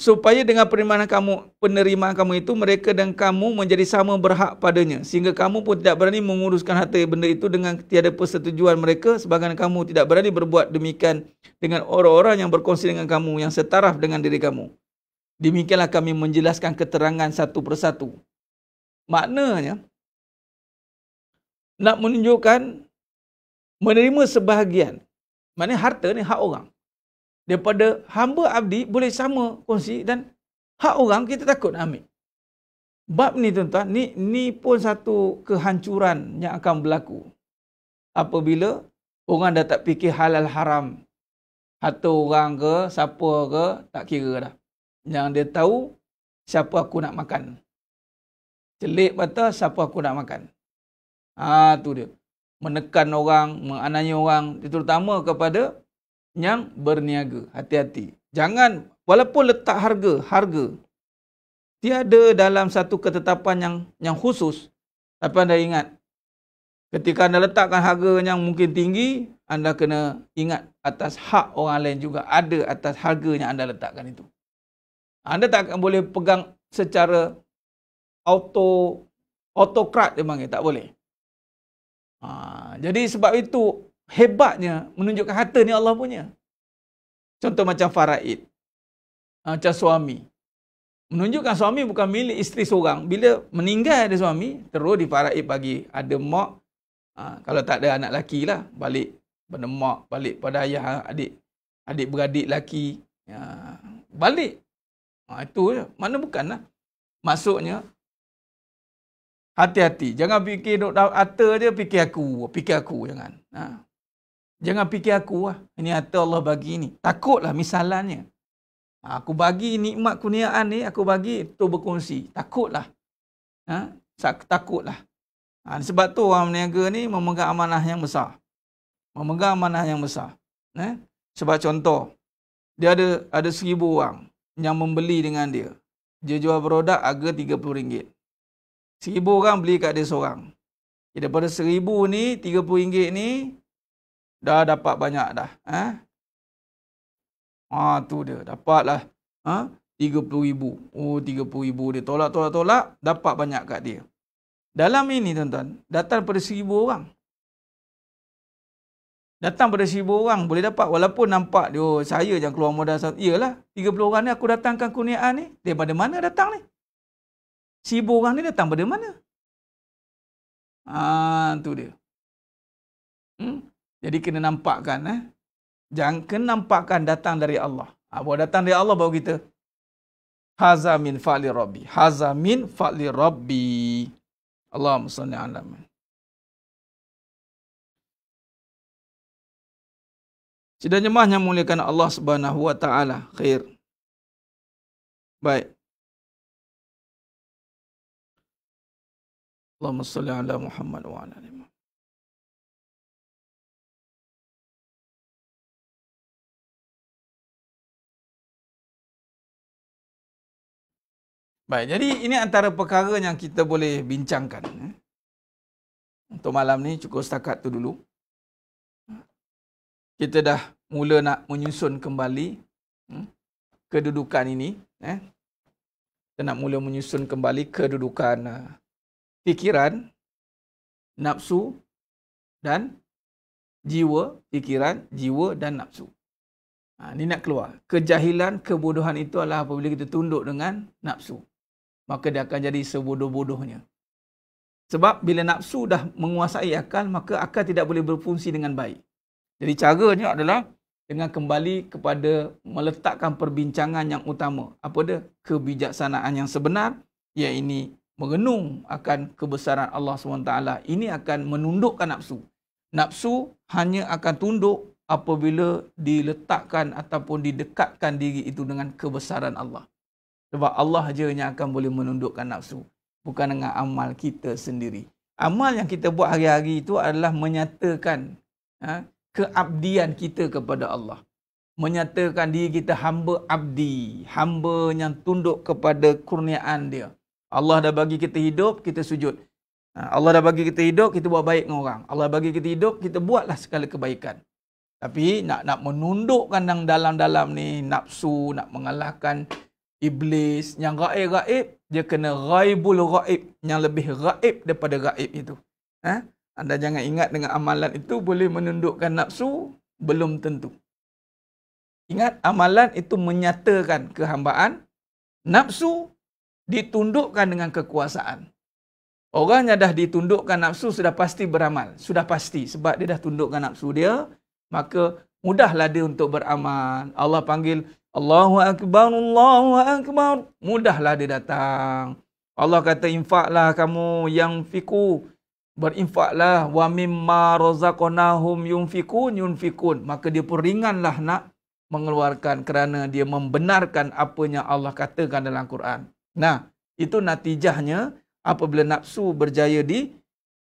supaya dengan penerimaan kamu penerimaan kamu itu mereka dan kamu menjadi sama berhak padanya sehingga kamu pun tidak berani menguruskan harta benda itu dengan tiada persetujuan mereka sebagian kamu tidak berani berbuat demikian dengan orang-orang yang berkongsi dengan kamu yang setaraf dengan diri kamu demikianlah kami menjelaskan keterangan satu persatu maknanya nak menunjukkan menerima sebahagian maknanya harta ni hak orang daripada hamba abdi boleh sama kongsi dan hak orang kita takut nak ambil. Bab ni tuan-tuan, ni, ni pun satu kehancuran yang akan berlaku. Apabila orang dah tak fikir halal haram. atau orang ke, siapa ke, tak kira dah. Yang dia tahu, siapa aku nak makan. Celik mata, siapa aku nak makan. Ah ha, tu dia. Menekan orang, menganai orang. Terutama kepada yang berniaga. Hati-hati. Jangan walaupun letak harga, harga tiada dalam satu ketetapan yang yang khusus. Tapi anda ingat ketika anda letakkan harga yang mungkin tinggi, anda kena ingat atas hak orang lain juga ada atas harga yang anda letakkan itu. Anda tak akan boleh pegang secara auto autokrat dia panggil, tak boleh. Ha, jadi sebab itu hebatnya menunjukkan harta ni Allah punya. Contoh macam faraid. Ah, macam suami. Menunjukkan suami bukan milik isteri seorang. Bila meninggal ada suami, terus di faraid bagi. Ada mak. Ah, kalau tak ada anak lelaki lah. Balik pada mak, balik pada ayah, adik. Adik beradik lelaki. Ya, balik. Ah, itu je. Mana bukan lah. Maksudnya, Hati-hati. Jangan fikir harta je, fikir aku. Fikir aku, jangan. Ha. Jangan fikir aku lah. Ini harta Allah bagi ni. Takutlah misalannya. Ha, aku bagi nikmat kuniaan ni, aku bagi tu berkongsi. Takutlah. Ha? Takutlah. Ha, sebab tu orang meniaga ni memegang amanah yang besar. Memegang amanah yang besar. Ha? Sebab contoh, dia ada ada seribu orang yang membeli dengan dia. Dia jual produk harga RM30. Seribu orang beli kat dia seorang. Jadi daripada seribu ni, RM30 ni, dah dapat banyak dah. Eh? Ha, tu dia. Dapatlah. Ha? rm ribu, Oh, RM30,000 dia. Tolak, tolak, tolak. Dapat banyak kat dia. Dalam ini, tuan-tuan, datang pada rm orang. Datang pada rm orang boleh dapat. Walaupun nampak dia, oh, saya yang keluar modal satu. Yalah, RM30,000 orang ni aku datangkan kurniaan ni. Daripada mana datang ni? RM1,000 orang ni datang pada mana? Ah, tu dia. Hmm? Jadi kena nampakkan. Eh? Jangan kena nampakkan datang dari Allah. Ha, datang dari Allah bawa kita. Haza min fa'li rabbi. Haza min fa'li rabbi. Allahumma salli alam. Sidang jemaah yang muliakan Allah subhanahu wa ta'ala. Khair. Baik. Allahumma salli ala Muhammad wa ala alim. Baik, jadi ini antara perkara yang kita boleh bincangkan. Eh. Untuk malam ni cukup setakat tu dulu. Kita dah mula nak menyusun kembali hmm, kedudukan ini. Eh. Kita nak mula menyusun kembali kedudukan eh, fikiran, nafsu dan jiwa, fikiran, jiwa dan nafsu. ini ha, nak keluar. Kejahilan, kebodohan itu adalah apabila kita tunduk dengan nafsu maka dia akan jadi sebodoh-bodohnya. Sebab bila nafsu dah menguasai akal, maka akal tidak boleh berfungsi dengan baik. Jadi caranya adalah dengan kembali kepada meletakkan perbincangan yang utama. Apa dia? Kebijaksanaan yang sebenar, iaitu merenung akan kebesaran Allah SWT. Ini akan menundukkan nafsu. Nafsu hanya akan tunduk apabila diletakkan ataupun didekatkan diri itu dengan kebesaran Allah. Sebab Allah je yang akan boleh menundukkan nafsu. Bukan dengan amal kita sendiri. Amal yang kita buat hari-hari itu adalah menyatakan ha, keabdian kita kepada Allah. Menyatakan diri kita hamba abdi. Hamba yang tunduk kepada kurniaan dia. Allah dah bagi kita hidup, kita sujud. Ha, Allah dah bagi kita hidup, kita buat baik dengan orang. Allah bagi kita hidup, kita buatlah segala kebaikan. Tapi nak nak menundukkan yang dalam-dalam ni, nafsu, nak mengalahkan iblis yang gaib-gaib dia kena ghaibul gaib yang lebih gaib daripada gaib itu ha? anda jangan ingat dengan amalan itu boleh menundukkan nafsu belum tentu ingat amalan itu menyatakan kehambaan nafsu ditundukkan dengan kekuasaan orang yang dah ditundukkan nafsu sudah pasti beramal sudah pasti sebab dia dah tundukkan nafsu dia maka mudahlah dia untuk beramal Allah panggil Allahu Akbar, Allahu Akbar. Mudahlah dia datang. Allah kata infaklah kamu yang fiku. Berinfaklah. Wa mimma razaqonahum yunfikun yunfikun. Maka dia pun ringanlah nak mengeluarkan kerana dia membenarkan apa yang Allah katakan dalam Quran. Nah, itu natijahnya apabila nafsu berjaya di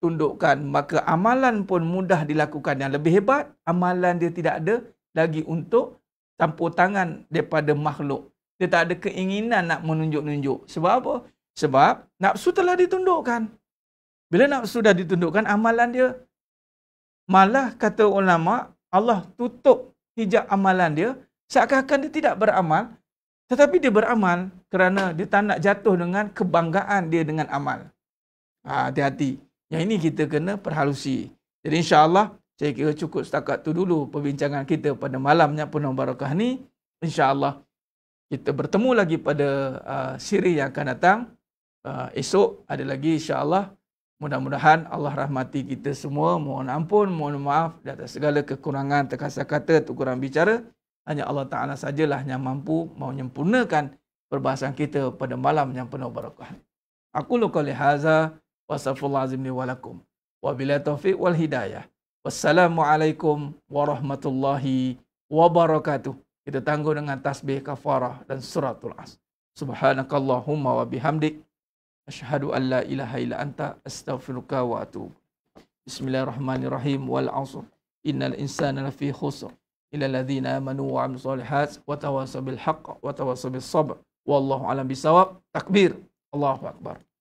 tundukkan maka amalan pun mudah dilakukan yang lebih hebat amalan dia tidak ada lagi untuk Tampu tangan daripada makhluk. Dia tak ada keinginan nak menunjuk-nunjuk. Sebab apa? Sebab nafsu telah ditundukkan. Bila nafsu dah ditundukkan, amalan dia malah kata ulama Allah tutup hijab amalan dia seakan-akan dia tidak beramal tetapi dia beramal kerana dia tak nak jatuh dengan kebanggaan dia dengan amal. Ha, hati-hati. Yang ini kita kena perhalusi. Jadi insya-Allah saya kira cukup setakat tu dulu perbincangan kita pada malamnya penuh barakah ni. InsyaAllah kita bertemu lagi pada uh, siri yang akan datang. Uh, esok ada lagi insyaAllah. Mudah-mudahan Allah rahmati kita semua. Mohon ampun, mohon maaf di atas segala kekurangan, terkasar kata, terkurang bicara. Hanya Allah Ta'ala sajalah yang mampu menyempurnakan perbahasan kita pada malam yang penuh barakah. Aku lukau lihaza wa sallallahu azim ni walakum. Wa bila taufiq wal hidayah. Wassalamualaikum warahmatullahi wabarakatuh. Kita tangguh dengan tasbih kafarah dan suratul as. Subhanakallahumma wa bihamdik. Ashadu an la ilaha ila anta astaghfiruka wa atubu. Bismillahirrahmanirrahim. Wal asur. Innal insana lafi khusr. Ila ladhina amanu wa amin salihat. Wa haqq. Wa sabr. Wallahu alam bisawab. Takbir. Allahu Akbar.